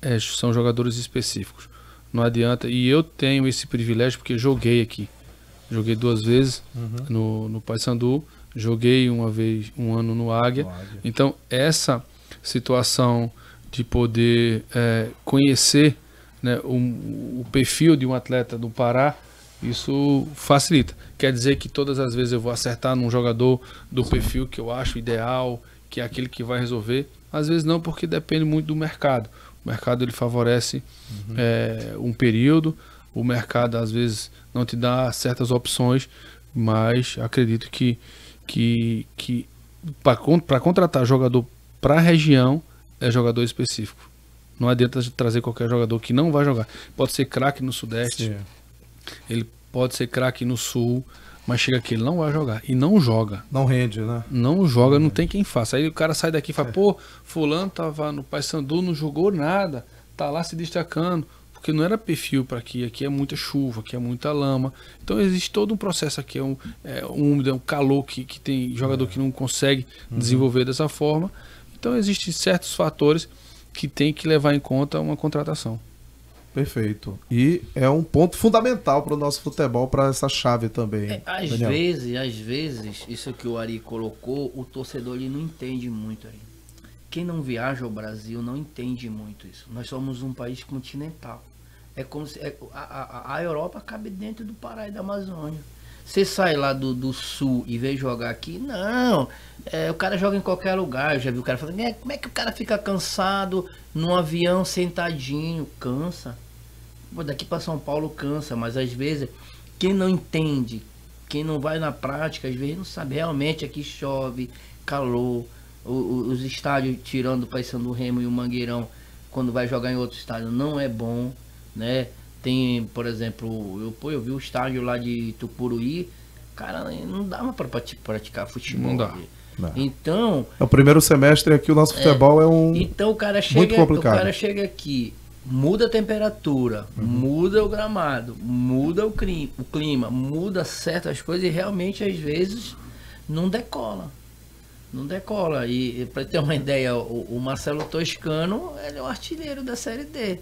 é, são jogadores específicos. Não adianta. E eu tenho esse privilégio porque joguei aqui. Joguei duas vezes uhum. no, no Paysandu, joguei uma vez, um ano no Águia. No Águia. Então, essa situação de poder é, conhecer né, o, o perfil de um atleta do Pará isso facilita. Quer dizer que todas as vezes eu vou acertar num jogador do Sim. perfil que eu acho ideal, que é aquele que vai resolver. Às vezes não, porque depende muito do mercado. O mercado ele favorece uhum. é, um período, o mercado às vezes não te dá certas opções, mas acredito que, que, que para contratar jogador para a região é jogador específico. Não adianta trazer qualquer jogador que não vai jogar. Pode ser craque no Sudeste. Sim ele pode ser craque no Sul, mas chega aqui, ele não vai jogar. E não joga. Não rende, né? Não joga, não, não tem quem faça. Aí o cara sai daqui e fala, é. pô, fulano tava no Paysandu, não jogou nada, tá lá se destacando. Porque não era perfil para aqui, aqui é muita chuva, aqui é muita lama. Então existe todo um processo aqui, é um, é, úmido, é um calor que, que tem jogador é. que não consegue uhum. desenvolver dessa forma. Então existem certos fatores que tem que levar em conta uma contratação. Perfeito. E é um ponto fundamental para o nosso futebol, para essa chave também. É, às Daniel. vezes, às vezes, isso que o Ari colocou, o torcedor ele não entende muito. aí Quem não viaja ao Brasil não entende muito isso. Nós somos um país continental. É como se, é, a, a, a Europa cabe dentro do Pará e da Amazônia. Você sai lá do, do sul e vem jogar aqui? Não. É, o cara joga em qualquer lugar. Eu já vi o cara falando, é, como é que o cara fica cansado num avião sentadinho? Cansa. Pô, daqui para São Paulo cansa, mas às vezes quem não entende, quem não vai na prática, às vezes não sabe realmente aqui chove, calor, o, o, os estádios tirando o Paysandu Remo e o Mangueirão quando vai jogar em outro estádio não é bom, né? Tem, por exemplo, eu, pô, eu vi o estádio lá de Tucuruí, cara, não dava para praticar futebol. Não dá. Não. Então. É o primeiro semestre aqui, o nosso é, futebol é, é um. Então o cara chega, muito complicado. o cara chega aqui, muda a temperatura, uhum. muda o gramado, muda o clima, o clima, muda certas coisas e realmente às vezes não decola. Não decola. E, para ter uma ideia, o, o Marcelo Toscano ele é o artilheiro da Série D.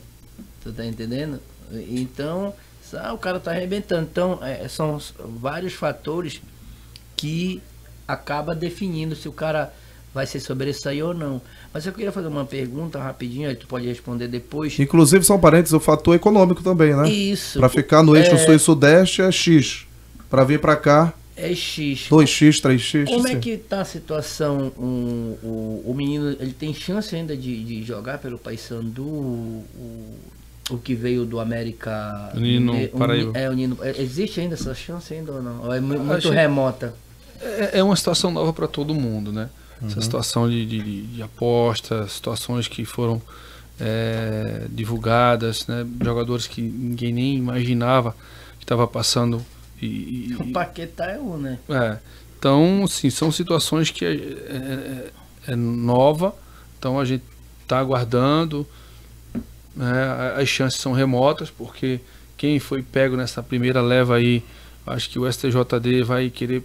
Tu tá entendendo? Então, ah, o cara tá arrebentando. Então, é, são vários fatores que acaba definindo se o cara vai se sobressair ou não. Mas eu queria fazer uma pergunta rapidinho, aí tu pode responder depois. Inclusive, são parênteses, o fator econômico também, né? Isso. Para ficar no eixo é... sul e sudeste é X. Para vir para cá é X. 2X, 3X. Como assim. é que tá a situação? Um, o, o menino, ele tem chance ainda de, de jogar pelo Paysandu? O, o que veio do América Nino, o Paraíba. É, é, existe ainda essa chance ainda ou não? Ou é muito Acho remota? É, é, uma situação nova para todo mundo, né? Uhum. Essa situação de, de, de aposta, situações que foram é, divulgadas, né? Jogadores que ninguém nem imaginava que estava passando. E, e, o Paquetá é um, né? É. Então, sim, são situações que é é, é, é nova, então a gente está aguardando né, as chances são remotas, porque quem foi pego nessa primeira leva aí, acho que o STJD vai querer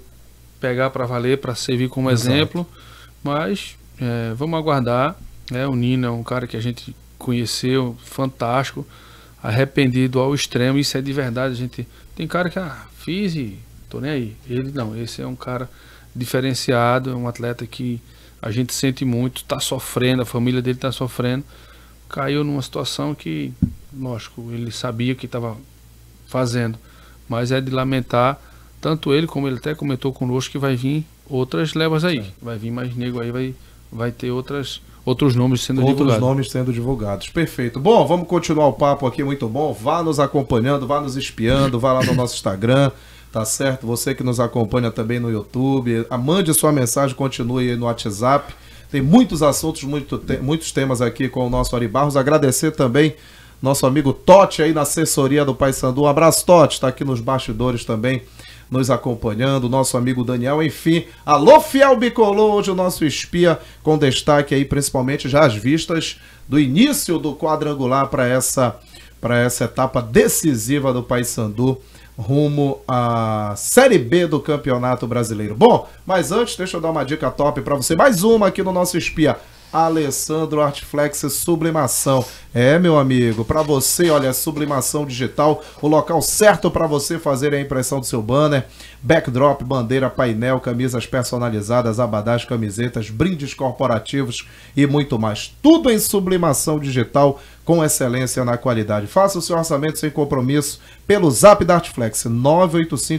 pegar para valer, para servir como Exato. exemplo. Mas é, vamos aguardar. Né? O Nino é um cara que a gente conheceu, fantástico, arrependido ao extremo. Isso é de verdade. A gente tem cara que ah, fiz e tô nem aí. Ele não. Esse é um cara diferenciado, é um atleta que a gente sente muito, está sofrendo, a família dele está sofrendo caiu numa situação que, lógico, ele sabia que estava fazendo, mas é de lamentar tanto ele como ele até comentou conosco que vai vir outras levas aí, vai vir mais nego aí, vai vai ter outras outros nomes sendo outros divulgados. nomes sendo divulgados. Perfeito. Bom, vamos continuar o papo aqui, muito bom. Vá nos acompanhando, vá nos espiando, vá lá no nosso Instagram, tá certo? Você que nos acompanha também no YouTube, mande sua mensagem, continue no WhatsApp. Tem muitos assuntos, muito te muitos temas aqui com o nosso Ari Barros. Agradecer também nosso amigo Totti aí na assessoria do Paysandu. Um abraço, Totti, está aqui nos bastidores também nos acompanhando, nosso amigo Daniel, enfim. Alô, fiel Bicolô, hoje o nosso espia com destaque aí principalmente já as vistas do início do quadrangular para essa para essa etapa decisiva do Paysandu rumo à Série B do Campeonato Brasileiro. Bom, mas antes, deixa eu dar uma dica top para você. Mais uma aqui no nosso Espia. Alessandro Artflex Sublimação. É, meu amigo, para você, olha, Sublimação Digital, o local certo para você fazer a impressão do seu banner, backdrop, bandeira, painel, camisas personalizadas, abadás, camisetas, brindes corporativos e muito mais. Tudo em Sublimação Digital com excelência na qualidade. Faça o seu orçamento sem compromisso pelo Zap da Artflex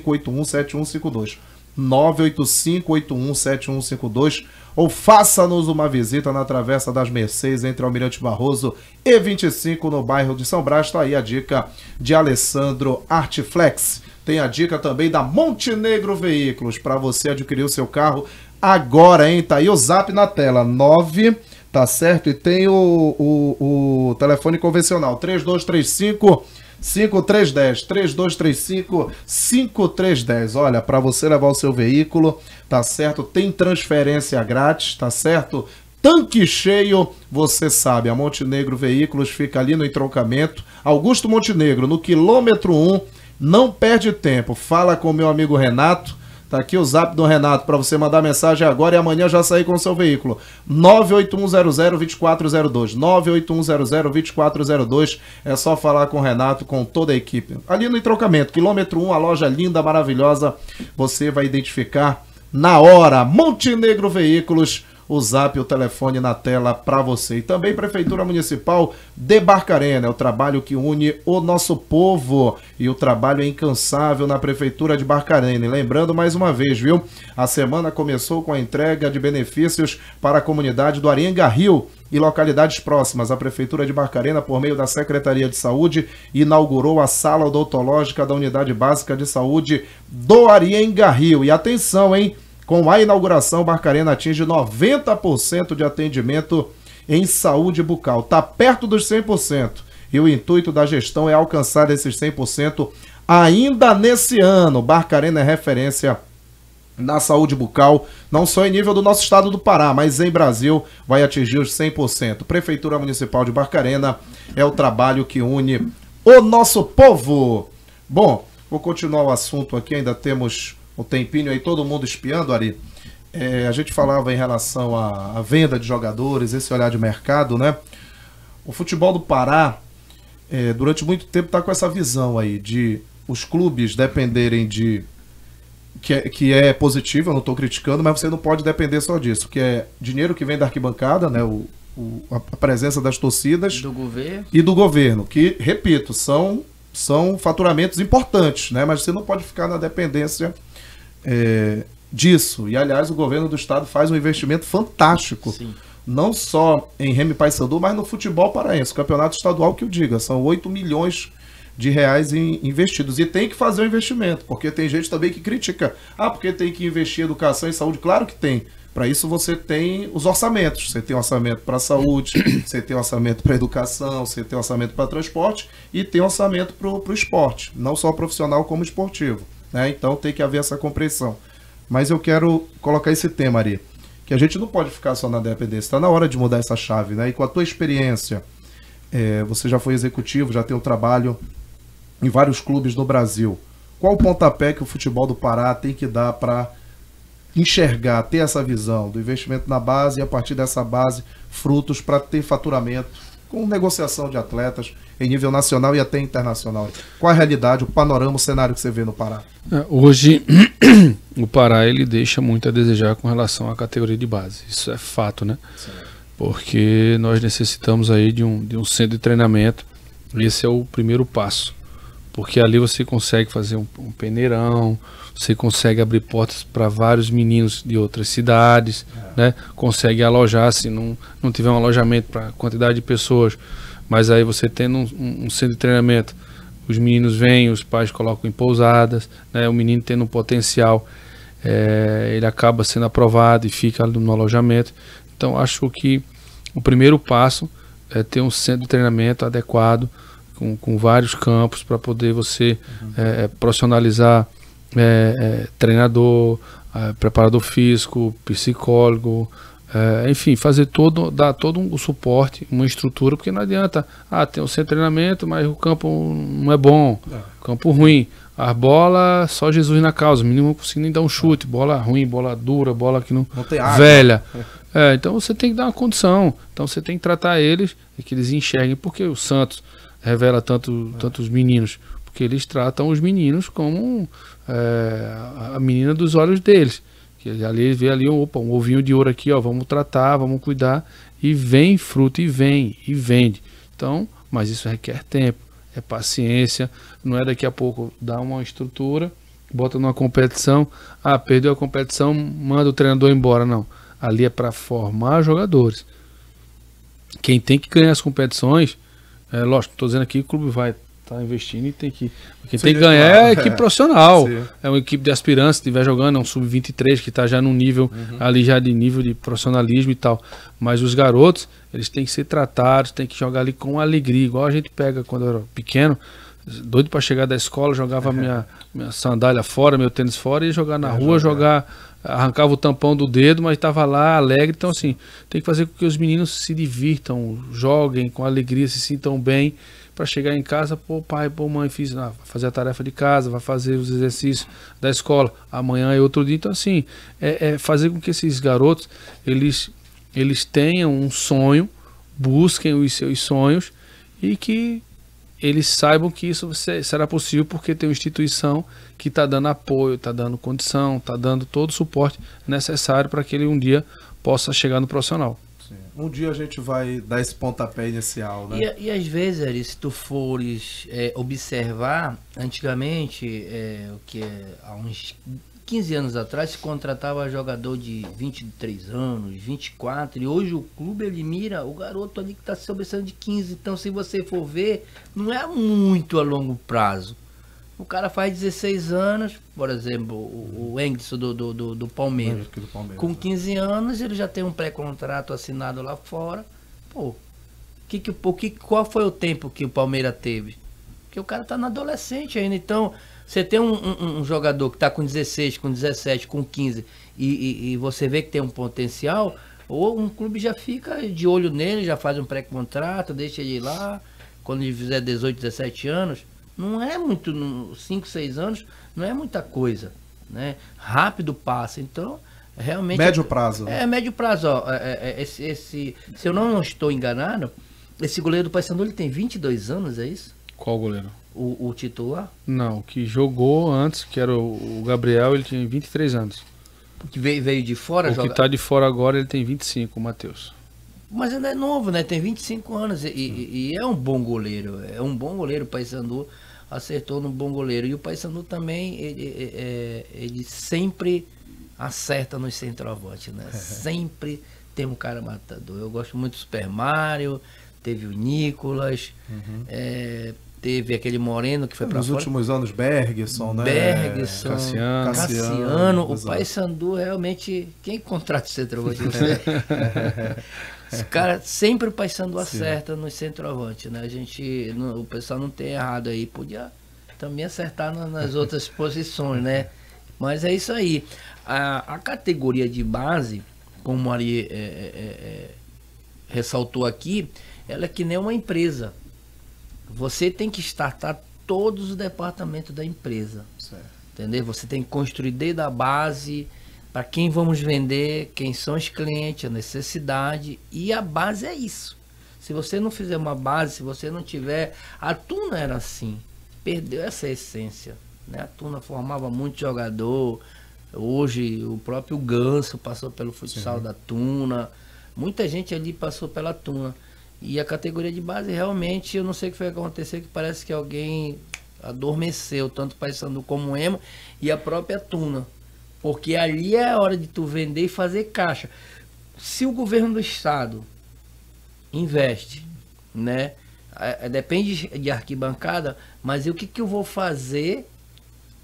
985 817152. 985 817152 ou faça-nos uma visita na Travessa das Mercês, entre Almirante Barroso e 25, no bairro de São Brás. Está aí a dica de Alessandro Artiflex. Tem a dica também da Montenegro Veículos para você adquirir o seu carro agora, hein? Tá aí o zap na tela, 9, tá certo? E tem o, o, o telefone convencional, 3235 5310 3235 5310. Olha, para você levar o seu veículo, tá certo? Tem transferência grátis, tá certo? Tanque cheio, você sabe, a Montenegro Veículos fica ali no entroncamento. Augusto Montenegro, no quilômetro 1, não perde tempo. Fala com meu amigo Renato Tá aqui o zap do Renato para você mandar mensagem agora e amanhã já sair com o seu veículo. 98100-2402. É só falar com o Renato, com toda a equipe. Ali no entrocamento, quilômetro 1, a loja linda, maravilhosa. Você vai identificar na hora. Montenegro Veículos o zap, o telefone na tela para você. E também Prefeitura Municipal de Barcarena é o trabalho que une o nosso povo e o trabalho é incansável na Prefeitura de Barcarena. E lembrando mais uma vez, viu? A semana começou com a entrega de benefícios para a comunidade do Arenga Rio e localidades próximas. A Prefeitura de Barcarena, por meio da Secretaria de Saúde, inaugurou a sala odontológica da Unidade Básica de Saúde do Arienga Rio. E atenção, hein? Com a inauguração, Barcarena atinge 90% de atendimento em saúde bucal. Está perto dos 100%. E o intuito da gestão é alcançar esses 100% ainda nesse ano. Barcarena é referência na saúde bucal, não só em nível do nosso estado do Pará, mas em Brasil vai atingir os 100%. Prefeitura Municipal de Barcarena é o trabalho que une o nosso povo. Bom, vou continuar o assunto aqui, ainda temos um tempinho aí, todo mundo espiando, Ari. É, a gente falava em relação à, à, venda de jogadores, esse olhar de mercado, né? O futebol do Pará, é, durante muito tempo, está com essa visão aí de os clubes dependerem de. Que é, que é positivo, eu não estou criticando, mas você não pode depender só disso, que é dinheiro que vem da arquibancada, né? O, o, a presença das torcidas do e do governo, que, repito, são, são faturamentos importantes, né? mas você não pode ficar na dependência é, disso. E, aliás, o governo do estado faz um investimento fantástico. Sim. Não só em Remy Paysandu, mas no futebol paraense. Campeonato estadual que eu diga, são 8 milhões de reais investidos. E tem que fazer o um investimento, porque tem gente também que critica. Ah, porque tem que investir em educação e saúde? Claro que tem. Para isso você tem os orçamentos. Você tem orçamento para saúde, você tem orçamento para educação, você tem orçamento para transporte e tem orçamento para o esporte, não só profissional como esportivo. Né? Então tem que haver essa compreensão. Mas eu quero colocar esse tema, Ari, que a gente não pode ficar só na dependência. Está na hora de mudar essa chave. Né? E com a tua experiência, é, você já foi executivo, já tem um trabalho em vários clubes no Brasil. Qual o pontapé que o futebol do Pará tem que dar para enxergar, ter essa visão do investimento na base e a partir dessa base frutos para ter faturamento com negociação de atletas em nível nacional e até internacional. Qual é a realidade, o panorama, o cenário que você vê no Pará? É, hoje, o Pará ele deixa muito a desejar com relação à categoria de base. Isso é fato, né? Sim. Porque nós necessitamos aí de um, de um centro de treinamento. Esse é o primeiro passo. Porque ali você consegue fazer um, um peneirão, você consegue abrir portas para vários meninos de outras cidades, é. né? Consegue alojar se não, não tiver um alojamento para quantidade de pessoas, mas aí você tendo um, um, centro de treinamento, os meninos vêm, os pais colocam em pousadas, né? O menino tendo um potencial, é, ele acaba sendo aprovado e fica no alojamento. Então acho que o primeiro passo é ter um centro de treinamento adequado com, com vários campos para poder você uhum. é, profissionalizar é, é, treinador, é, preparador físico, psicólogo, é, enfim, fazer todo, dar todo um, suporte, uma estrutura, porque não adianta, ah, tem o seu treinamento, mas o campo não é bom, é. campo ruim, a bola, só Jesus na causa, o menino não nem dar um chute, bola ruim, bola dura, bola que não, não velha. É, então você tem que dar uma condição, então você tem que tratar eles, que eles enxerguem, porque o Santos revela tanto, tantos meninos, porque eles tratam os meninos como é, a menina dos olhos deles. Que ali eles vê ali opa, um ovinho de ouro aqui, ó, vamos tratar, vamos cuidar e vem fruto e vem e vende. Então, mas isso requer tempo, é paciência, não é daqui a pouco dar uma estrutura, bota numa competição, ah, perdeu a competição, manda o treinador embora, não. Ali é para formar jogadores. Quem tem que ganhar as competições, é, lógico, estou dizendo aqui que o clube vai tá investindo e tem que. Quem tem que ganhar é a equipe é. profissional. Sim. É uma equipe de aspirantes, se estiver jogando, é um sub-23 que está já num nível uhum. ali já de nível de profissionalismo e tal. Mas os garotos, eles têm que ser tratados, têm que jogar ali com alegria, igual a gente pega quando era pequeno. Doido para chegar da escola, jogava é. minha, minha sandália fora, meu tênis fora e jogar na é, rua, jogar, jogar, arrancava o tampão do dedo, mas estava lá alegre. Então, assim, tem que fazer com que os meninos se divirtam, joguem com alegria, se sintam bem para chegar em casa, pô, pai, pô, mãe, fiz, ah, vai fazer a tarefa de casa, vai fazer os exercícios da escola, amanhã é outro dia. Então, assim, é, é fazer com que esses garotos eles, eles tenham um sonho, busquem os seus sonhos e que eles saibam que isso será possível porque tem uma instituição que está dando apoio, está dando condição, está dando todo o suporte necessário para que ele um dia possa chegar no profissional um dia a gente vai dar esse pontapé inicial, né? E, e às vezes, Ari, se tu fores é, observar, antigamente, é, o que é, há uns 15 anos atrás, se contratava jogador de 23 anos, 24, e hoje o clube ele mira o garoto ali que está se observando de 15. Então, se você for ver, não é muito a longo prazo. O cara faz 16 anos, por exemplo, o, Engelson do, do, do, do, Palmeiras. Com 15 né? anos, ele já tem um pré-contrato assinado lá fora. Pô, que, que, o que, qual foi o tempo que o Palmeiras teve? Porque o cara tá na adolescente ainda. Então, você tem um, um, um jogador que tá com 16, com 17, com 15 e, e, e você vê que tem um potencial, ou um clube já fica de olho nele, já faz um pré-contrato, deixa ele lá. Quando ele fizer 18, 17 anos não é muito, 5, 6 anos, não é muita coisa. Né? Rápido passa. Então, realmente. Médio é- prazo. É, é médio prazo. Ó, é, é, é, esse, esse, se eu não estou enganado, esse goleiro do Paysandu ele tem 22 anos, é isso? Qual goleiro? O, o titular? Não, que jogou antes, que era o, Gabriel, ele tinha 23 anos. Que veio, veio de fora? O joga... que está de fora agora, ele tem 25, o Matheus. Mas ele é novo, né? Tem 25 anos e, e, e é um bom goleiro. É um bom goleiro. O Paysandu acertou num bom goleiro. E o Paysandu também, ele, é, é ele sempre acerta nos centroavantes, né? sempre tem um cara matador. Eu gosto muito do Super Mario, teve o Nicolas, uhum. é, teve aquele Moreno que foi para Nos fora. últimos anos, Bergson, né? Bergson, Cassiano. Cassiano. Cassiano o Paysandu realmente. Quem contrata o centroavante? Esse cara sempre passando a certa no centroavante, né? A gente, o pessoal não tem errado aí, podia também acertar na, nas outras posições, né? Mas é isso aí. A, a categoria de base, como Ari é, é, é, é, ressaltou aqui, ela é que nem uma empresa. Você tem que startar todos os departamentos da empresa. Certo. Entendeu? Você tem que construir desde a base para quem vamos vender, quem são os clientes, a necessidade e a base é isso. Se você não fizer uma base, se você não tiver, a Tuna era assim, perdeu essa essência, né? A Tuna formava muito jogador. Hoje o próprio Ganso passou pelo futsal Sim. da Tuna. Muita gente ali passou pela Tuna. E a categoria de base realmente, eu não sei o que foi acontecer, que parece que alguém adormeceu, tanto Paysandu como Ema e a própria Tuna. Porque ali é a hora de tu vender e fazer caixa. Se o governo do estado investe, né? É, é, depende de arquibancada, mas o que, que eu vou fazer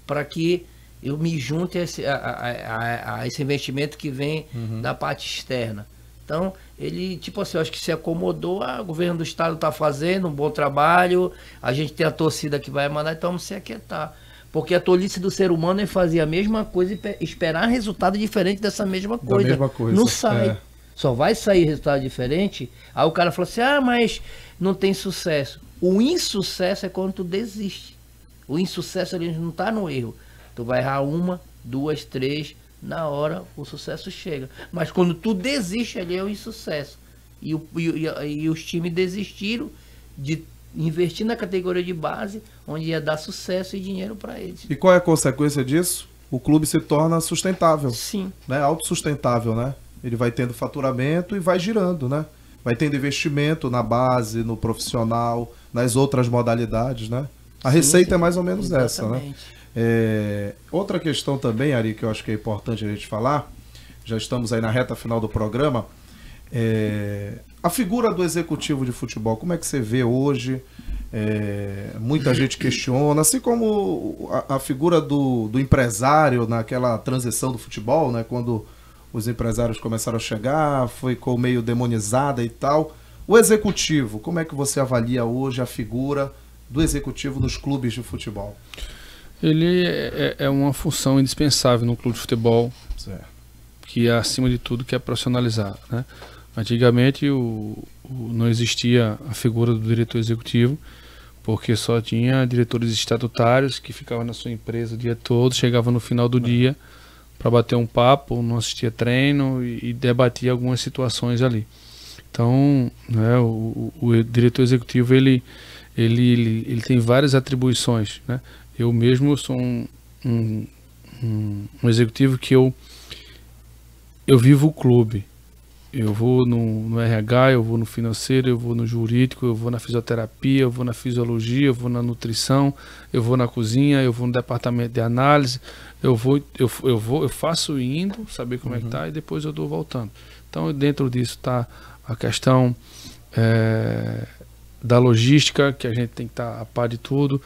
para que eu me junte a esse, a, a, a esse investimento que vem uhum. da parte externa? Então, ele, tipo assim, eu acho que se acomodou, ah, o governo do estado está fazendo um bom trabalho, a gente tem a torcida que vai mandar, então vamos se aquietar. Porque a tolice do ser humano é fazer a mesma coisa e esperar resultado diferente dessa mesma coisa. Da mesma coisa. Não sai. É. Só vai sair resultado diferente. Aí o cara fala assim: ah, mas não tem sucesso. O insucesso é quando tu desiste. O insucesso ele não está no erro. Tu vai errar uma, duas, três, na hora o sucesso chega. Mas quando tu desiste, ali é o insucesso. E, o, e, e os times desistiram de investir na categoria de base, onde ia dar sucesso e dinheiro para eles. E qual é a consequência disso? O clube se torna sustentável. Sim. Né? Autossustentável, né? Ele vai tendo faturamento e vai girando, né? Vai tendo investimento na base, no profissional, nas outras modalidades, né? A sim, receita é sim. é mais ou menos Exatamente. essa, né? É... Outra questão também, Ari, que eu acho que é importante a gente falar, já estamos aí na reta final do programa, é... A figura do executivo de futebol, como é que você vê hoje? É, muita gente questiona, assim como a, a figura do, do, empresário naquela transição do futebol, né? Quando os empresários começaram a chegar, com meio demonizada e tal. O executivo, como é que você avalia hoje a figura do executivo nos clubes de futebol? Ele é, é uma função indispensável no clube de futebol, certo. que é, acima de tudo quer é profissionalizar, né? Antigamente o, o, não existia a figura do diretor executivo, porque só tinha diretores estatutários que ficavam na sua empresa o dia todo, chegavam no final do é. dia para bater um papo, não assistia treino e, e debatia algumas situações ali. Então, né, o, o, diretor executivo ele, ele, ele, ele, tem várias atribuições. Né? Eu mesmo sou um, um, um, um executivo que eu, eu vivo o clube. Eu vou no, no, RH, eu vou no financeiro, eu vou no jurídico, eu vou na fisioterapia, eu vou na fisiologia, eu vou na nutrição, eu vou na cozinha, eu vou no departamento de análise, eu vou, eu, eu vou, eu faço indo, saber como uhum. é que uhum. tá e depois eu dou voltando. Então dentro disso está a questão é, da logística, que a gente tem que estar tá a par de tudo.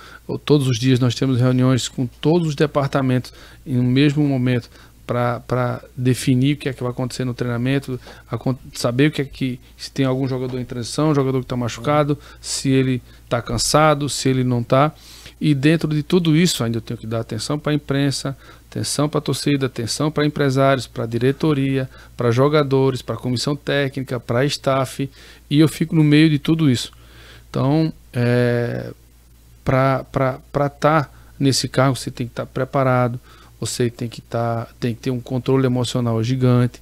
Todos os dias nós temos reuniões com todos os departamentos em um mesmo momento para definir o que é que vai acontecer no treinamento, a, saber o que é que se tem algum jogador em transição, jogador que está machucado, se ele está cansado, se ele não está. E dentro de tudo isso, ainda eu tenho que dar atenção para a imprensa, atenção para a torcida, atenção para empresários, para a diretoria, para jogadores, para a comissão técnica, para staff, e eu fico no meio de tudo isso. Então, é, para estar tá nesse cargo, você tem que estar tá preparado, você tem que estar, tá, tem que ter um controle emocional gigante.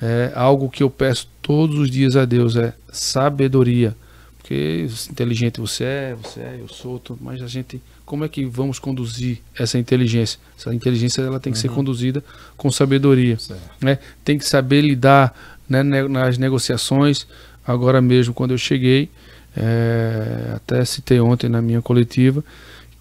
É. é. algo que eu peço todos os dias a Deus é sabedoria, porque inteligente você é, você é, eu sou, tudo, mas a gente, como é que vamos conduzir essa inteligência? Essa inteligência ela tem que uhum. ser conduzida com sabedoria, certo. né? Tem que saber lidar né, nas negociações. Agora mesmo, quando eu cheguei, é, até citei ontem na minha coletiva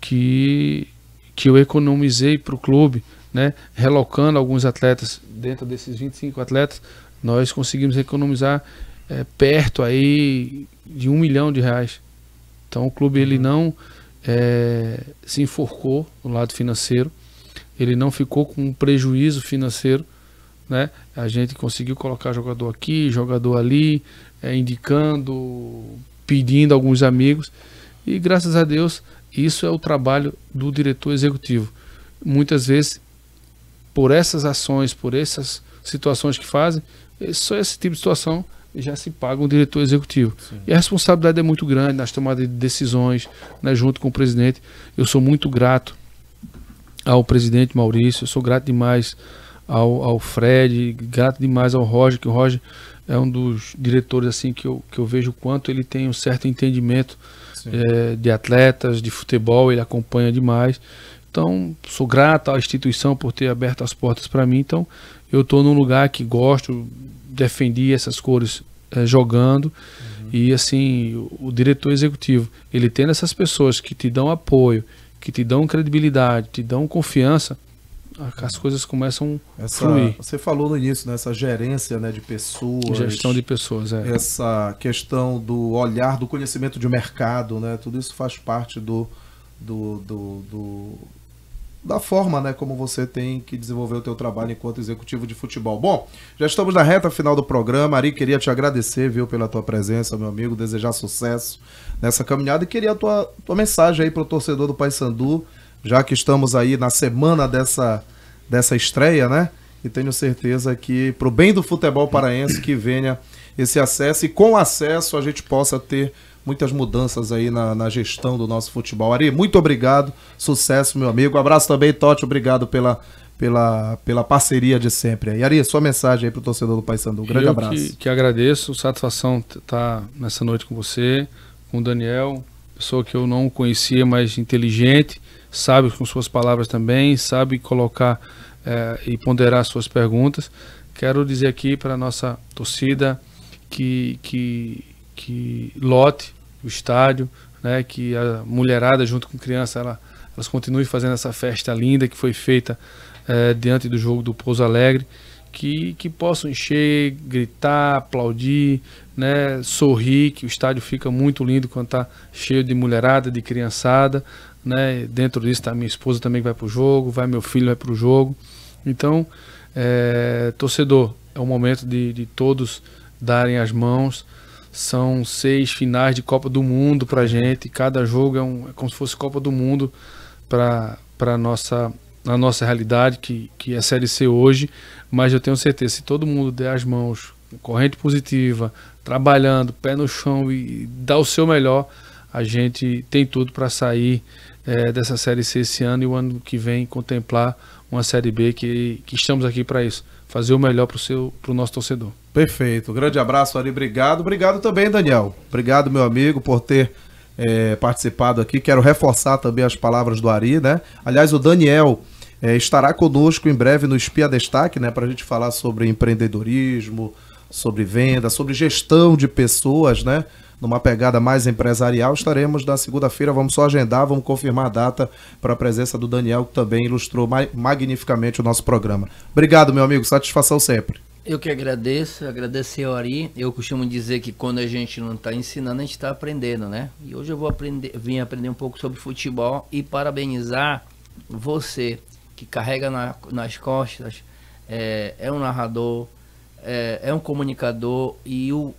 que que eu economizei para o clube, né, relocando alguns atletas dentro desses 25 atletas, nós conseguimos economizar é, perto aí de um milhão de reais. Então o clube ele uhum. não é, se enforcou no lado financeiro, ele não ficou com um prejuízo financeiro, né? A gente conseguiu colocar jogador aqui, jogador ali, é, indicando, pedindo alguns amigos. E graças a Deus, isso é o trabalho do diretor executivo. Muitas vezes, por essas ações, por essas situações que fazem, eh, só esse tipo de situação já se paga um diretor executivo. Sim. E a responsabilidade é muito grande nas tomadas de decisões, né, junto com o presidente. Eu sou muito grato ao presidente Maurício, eu sou grato demais ao, ao Fred, grato demais ao Roger, que o Roger é um dos diretores assim que eu, que eu vejo o quanto ele tem um certo entendimento é, de atletas, de futebol, ele acompanha demais. Então, sou grato à instituição por ter aberto as portas para mim. Então, eu estou num lugar que gosto, defendi essas cores é, jogando. Uhum. E assim, o, o diretor executivo, ele tendo essas pessoas que te dão apoio, que te dão credibilidade, te dão confiança, as coisas começam essa, a fluir. Você falou no início, nessa né, gerência né, de pessoas. Gestão de pessoas, é. Essa questão do olhar, do conhecimento de mercado, né? Tudo isso faz parte do, do, do, do da forma né, como você tem que desenvolver o teu trabalho enquanto executivo de futebol. Bom, já estamos na reta final do programa. Ari, queria te agradecer viu, pela tua presença, meu amigo, desejar sucesso nessa caminhada e queria a tua, tua mensagem aí para o torcedor do Paysandu. Sandu já que estamos aí na semana dessa, dessa estreia, né? E tenho certeza que, para o bem do futebol paraense, que venha esse acesso e com acesso a gente possa ter muitas mudanças aí na, na, gestão do nosso futebol. Ari, muito obrigado, sucesso, meu amigo. Abraço também, Totti, obrigado pela, pela, pela parceria de sempre. E Ari, sua mensagem aí para o torcedor do Paysandu. Um grande Eu abraço. Que, que agradeço, satisfação estar tá nessa noite com você, com o Daniel, pessoa que eu não conhecia, mas inteligente, sabe com suas palavras também, sabe colocar é, e ponderar suas perguntas. Quero dizer aqui para a nossa torcida que, que, que lote o estádio, né, que a mulherada junto com criança ela, elas continuem fazendo essa festa linda que foi feita é, diante do jogo do Pouso Alegre, que, que possam encher, gritar, aplaudir, né, sorrir, que o estádio fica muito lindo quando está cheio de mulherada, de criançada, né? Dentro disso está minha esposa também que vai para o jogo, vai meu filho vai para o jogo. Então, é, torcedor, é o momento de, de todos darem as mãos. São seis finais de Copa do Mundo para gente. Cada jogo é, um, é como se fosse Copa do Mundo para a nossa na nossa realidade, que, que é a Série C hoje, mas eu tenho certeza, se todo mundo der as mãos, corrente positiva, trabalhando, pé no chão e, e dar o seu melhor, a gente tem tudo para sair é, dessa Série C esse ano e o ano que vem contemplar uma Série B que, que estamos aqui para isso, fazer o melhor para o nosso torcedor. Perfeito, grande abraço, Ari, obrigado. Obrigado também, Daniel. Obrigado, meu amigo, por ter é, participado aqui. Quero reforçar também as palavras do Ari, né? Aliás, o Daniel é, estará conosco em breve no Espia Destaque, né? Para a gente falar sobre empreendedorismo, sobre venda, sobre gestão de pessoas, né? numa pegada mais empresarial. Estaremos na segunda-feira, vamos só agendar, vamos confirmar a data para a presença do Daniel, que também ilustrou ma magnificamente o nosso programa. Obrigado, meu amigo, satisfação sempre. Eu que agradeço, agradecer ao Ari. Eu costumo dizer que quando a gente não está ensinando, a gente está aprendendo, né? E hoje eu vou aprender, vim aprender um pouco sobre futebol e parabenizar você que carrega na, nas costas é, é um narrador, é, é um comunicador e o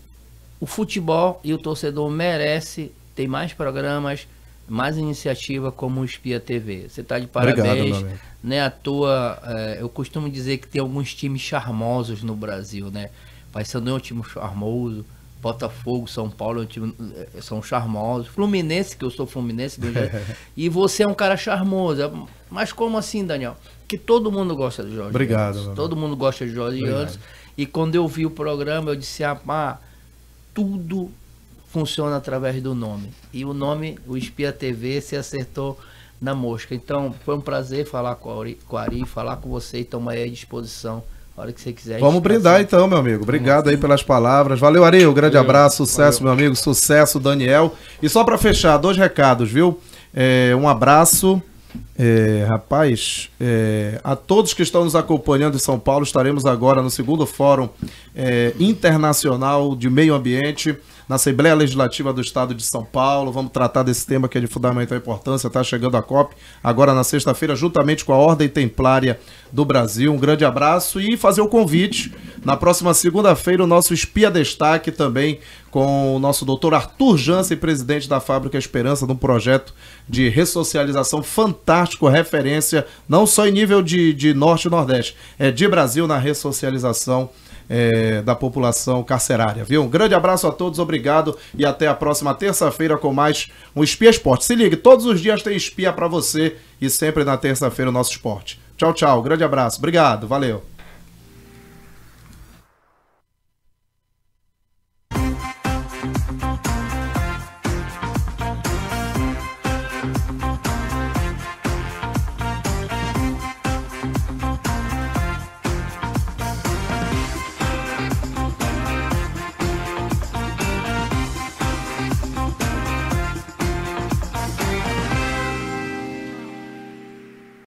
o futebol e o torcedor merece ter mais programas, mais iniciativa como o Espia TV. Você está de parabéns. Obrigado, né, à toa, é, eu costumo dizer que tem alguns times charmosos no Brasil, né? Vai sendo é um time charmoso, Botafogo, São Paulo é time, é, são charmosos, Fluminense, que eu sou Fluminense, e você é um cara charmoso. Mas como assim, Daniel? Que todo mundo gosta do Jorge Obrigado. Todo mundo gosta de Jorge Obrigado. Antes. E quando eu vi o programa, eu disse, ah, pá, tudo funciona através do nome. E o nome, o Espia TV, se acertou na mosca. Então, foi um prazer falar com a Ari, com a Ari falar com você e tomar à disposição. A hora que você quiser. Vamos brindar então, meu amigo. Obrigado aí pelas palavras. Valeu, Ari. Um grande Valeu. abraço. Sucesso, Valeu. meu amigo. Sucesso, Daniel. E só para fechar, dois recados, viu? É, um abraço é, rapaz, é, a todos que estão nos acompanhando em São Paulo, estaremos agora no segundo Fórum é, Internacional de Meio Ambiente na Assembleia Legislativa do Estado de São Paulo. Vamos tratar desse tema que é de fundamental importância. Está chegando a COP agora na sexta-feira, juntamente com a Ordem Templária do Brasil. Um grande abraço e fazer o convite. Na próxima segunda-feira, o nosso Espia Destaque também com o nosso doutor Arthur Jansen, presidente da Fábrica Esperança, num projeto de ressocialização fantástico, referência não só em nível de, de Norte e Nordeste, é de Brasil na ressocialização é, da população carcerária, viu? Um grande abraço a todos, obrigado e até a próxima terça-feira com mais um Espia Esporte. Se ligue, todos os dias tem espia para você e sempre na terça-feira o nosso esporte. Tchau, tchau, grande abraço, obrigado, valeu.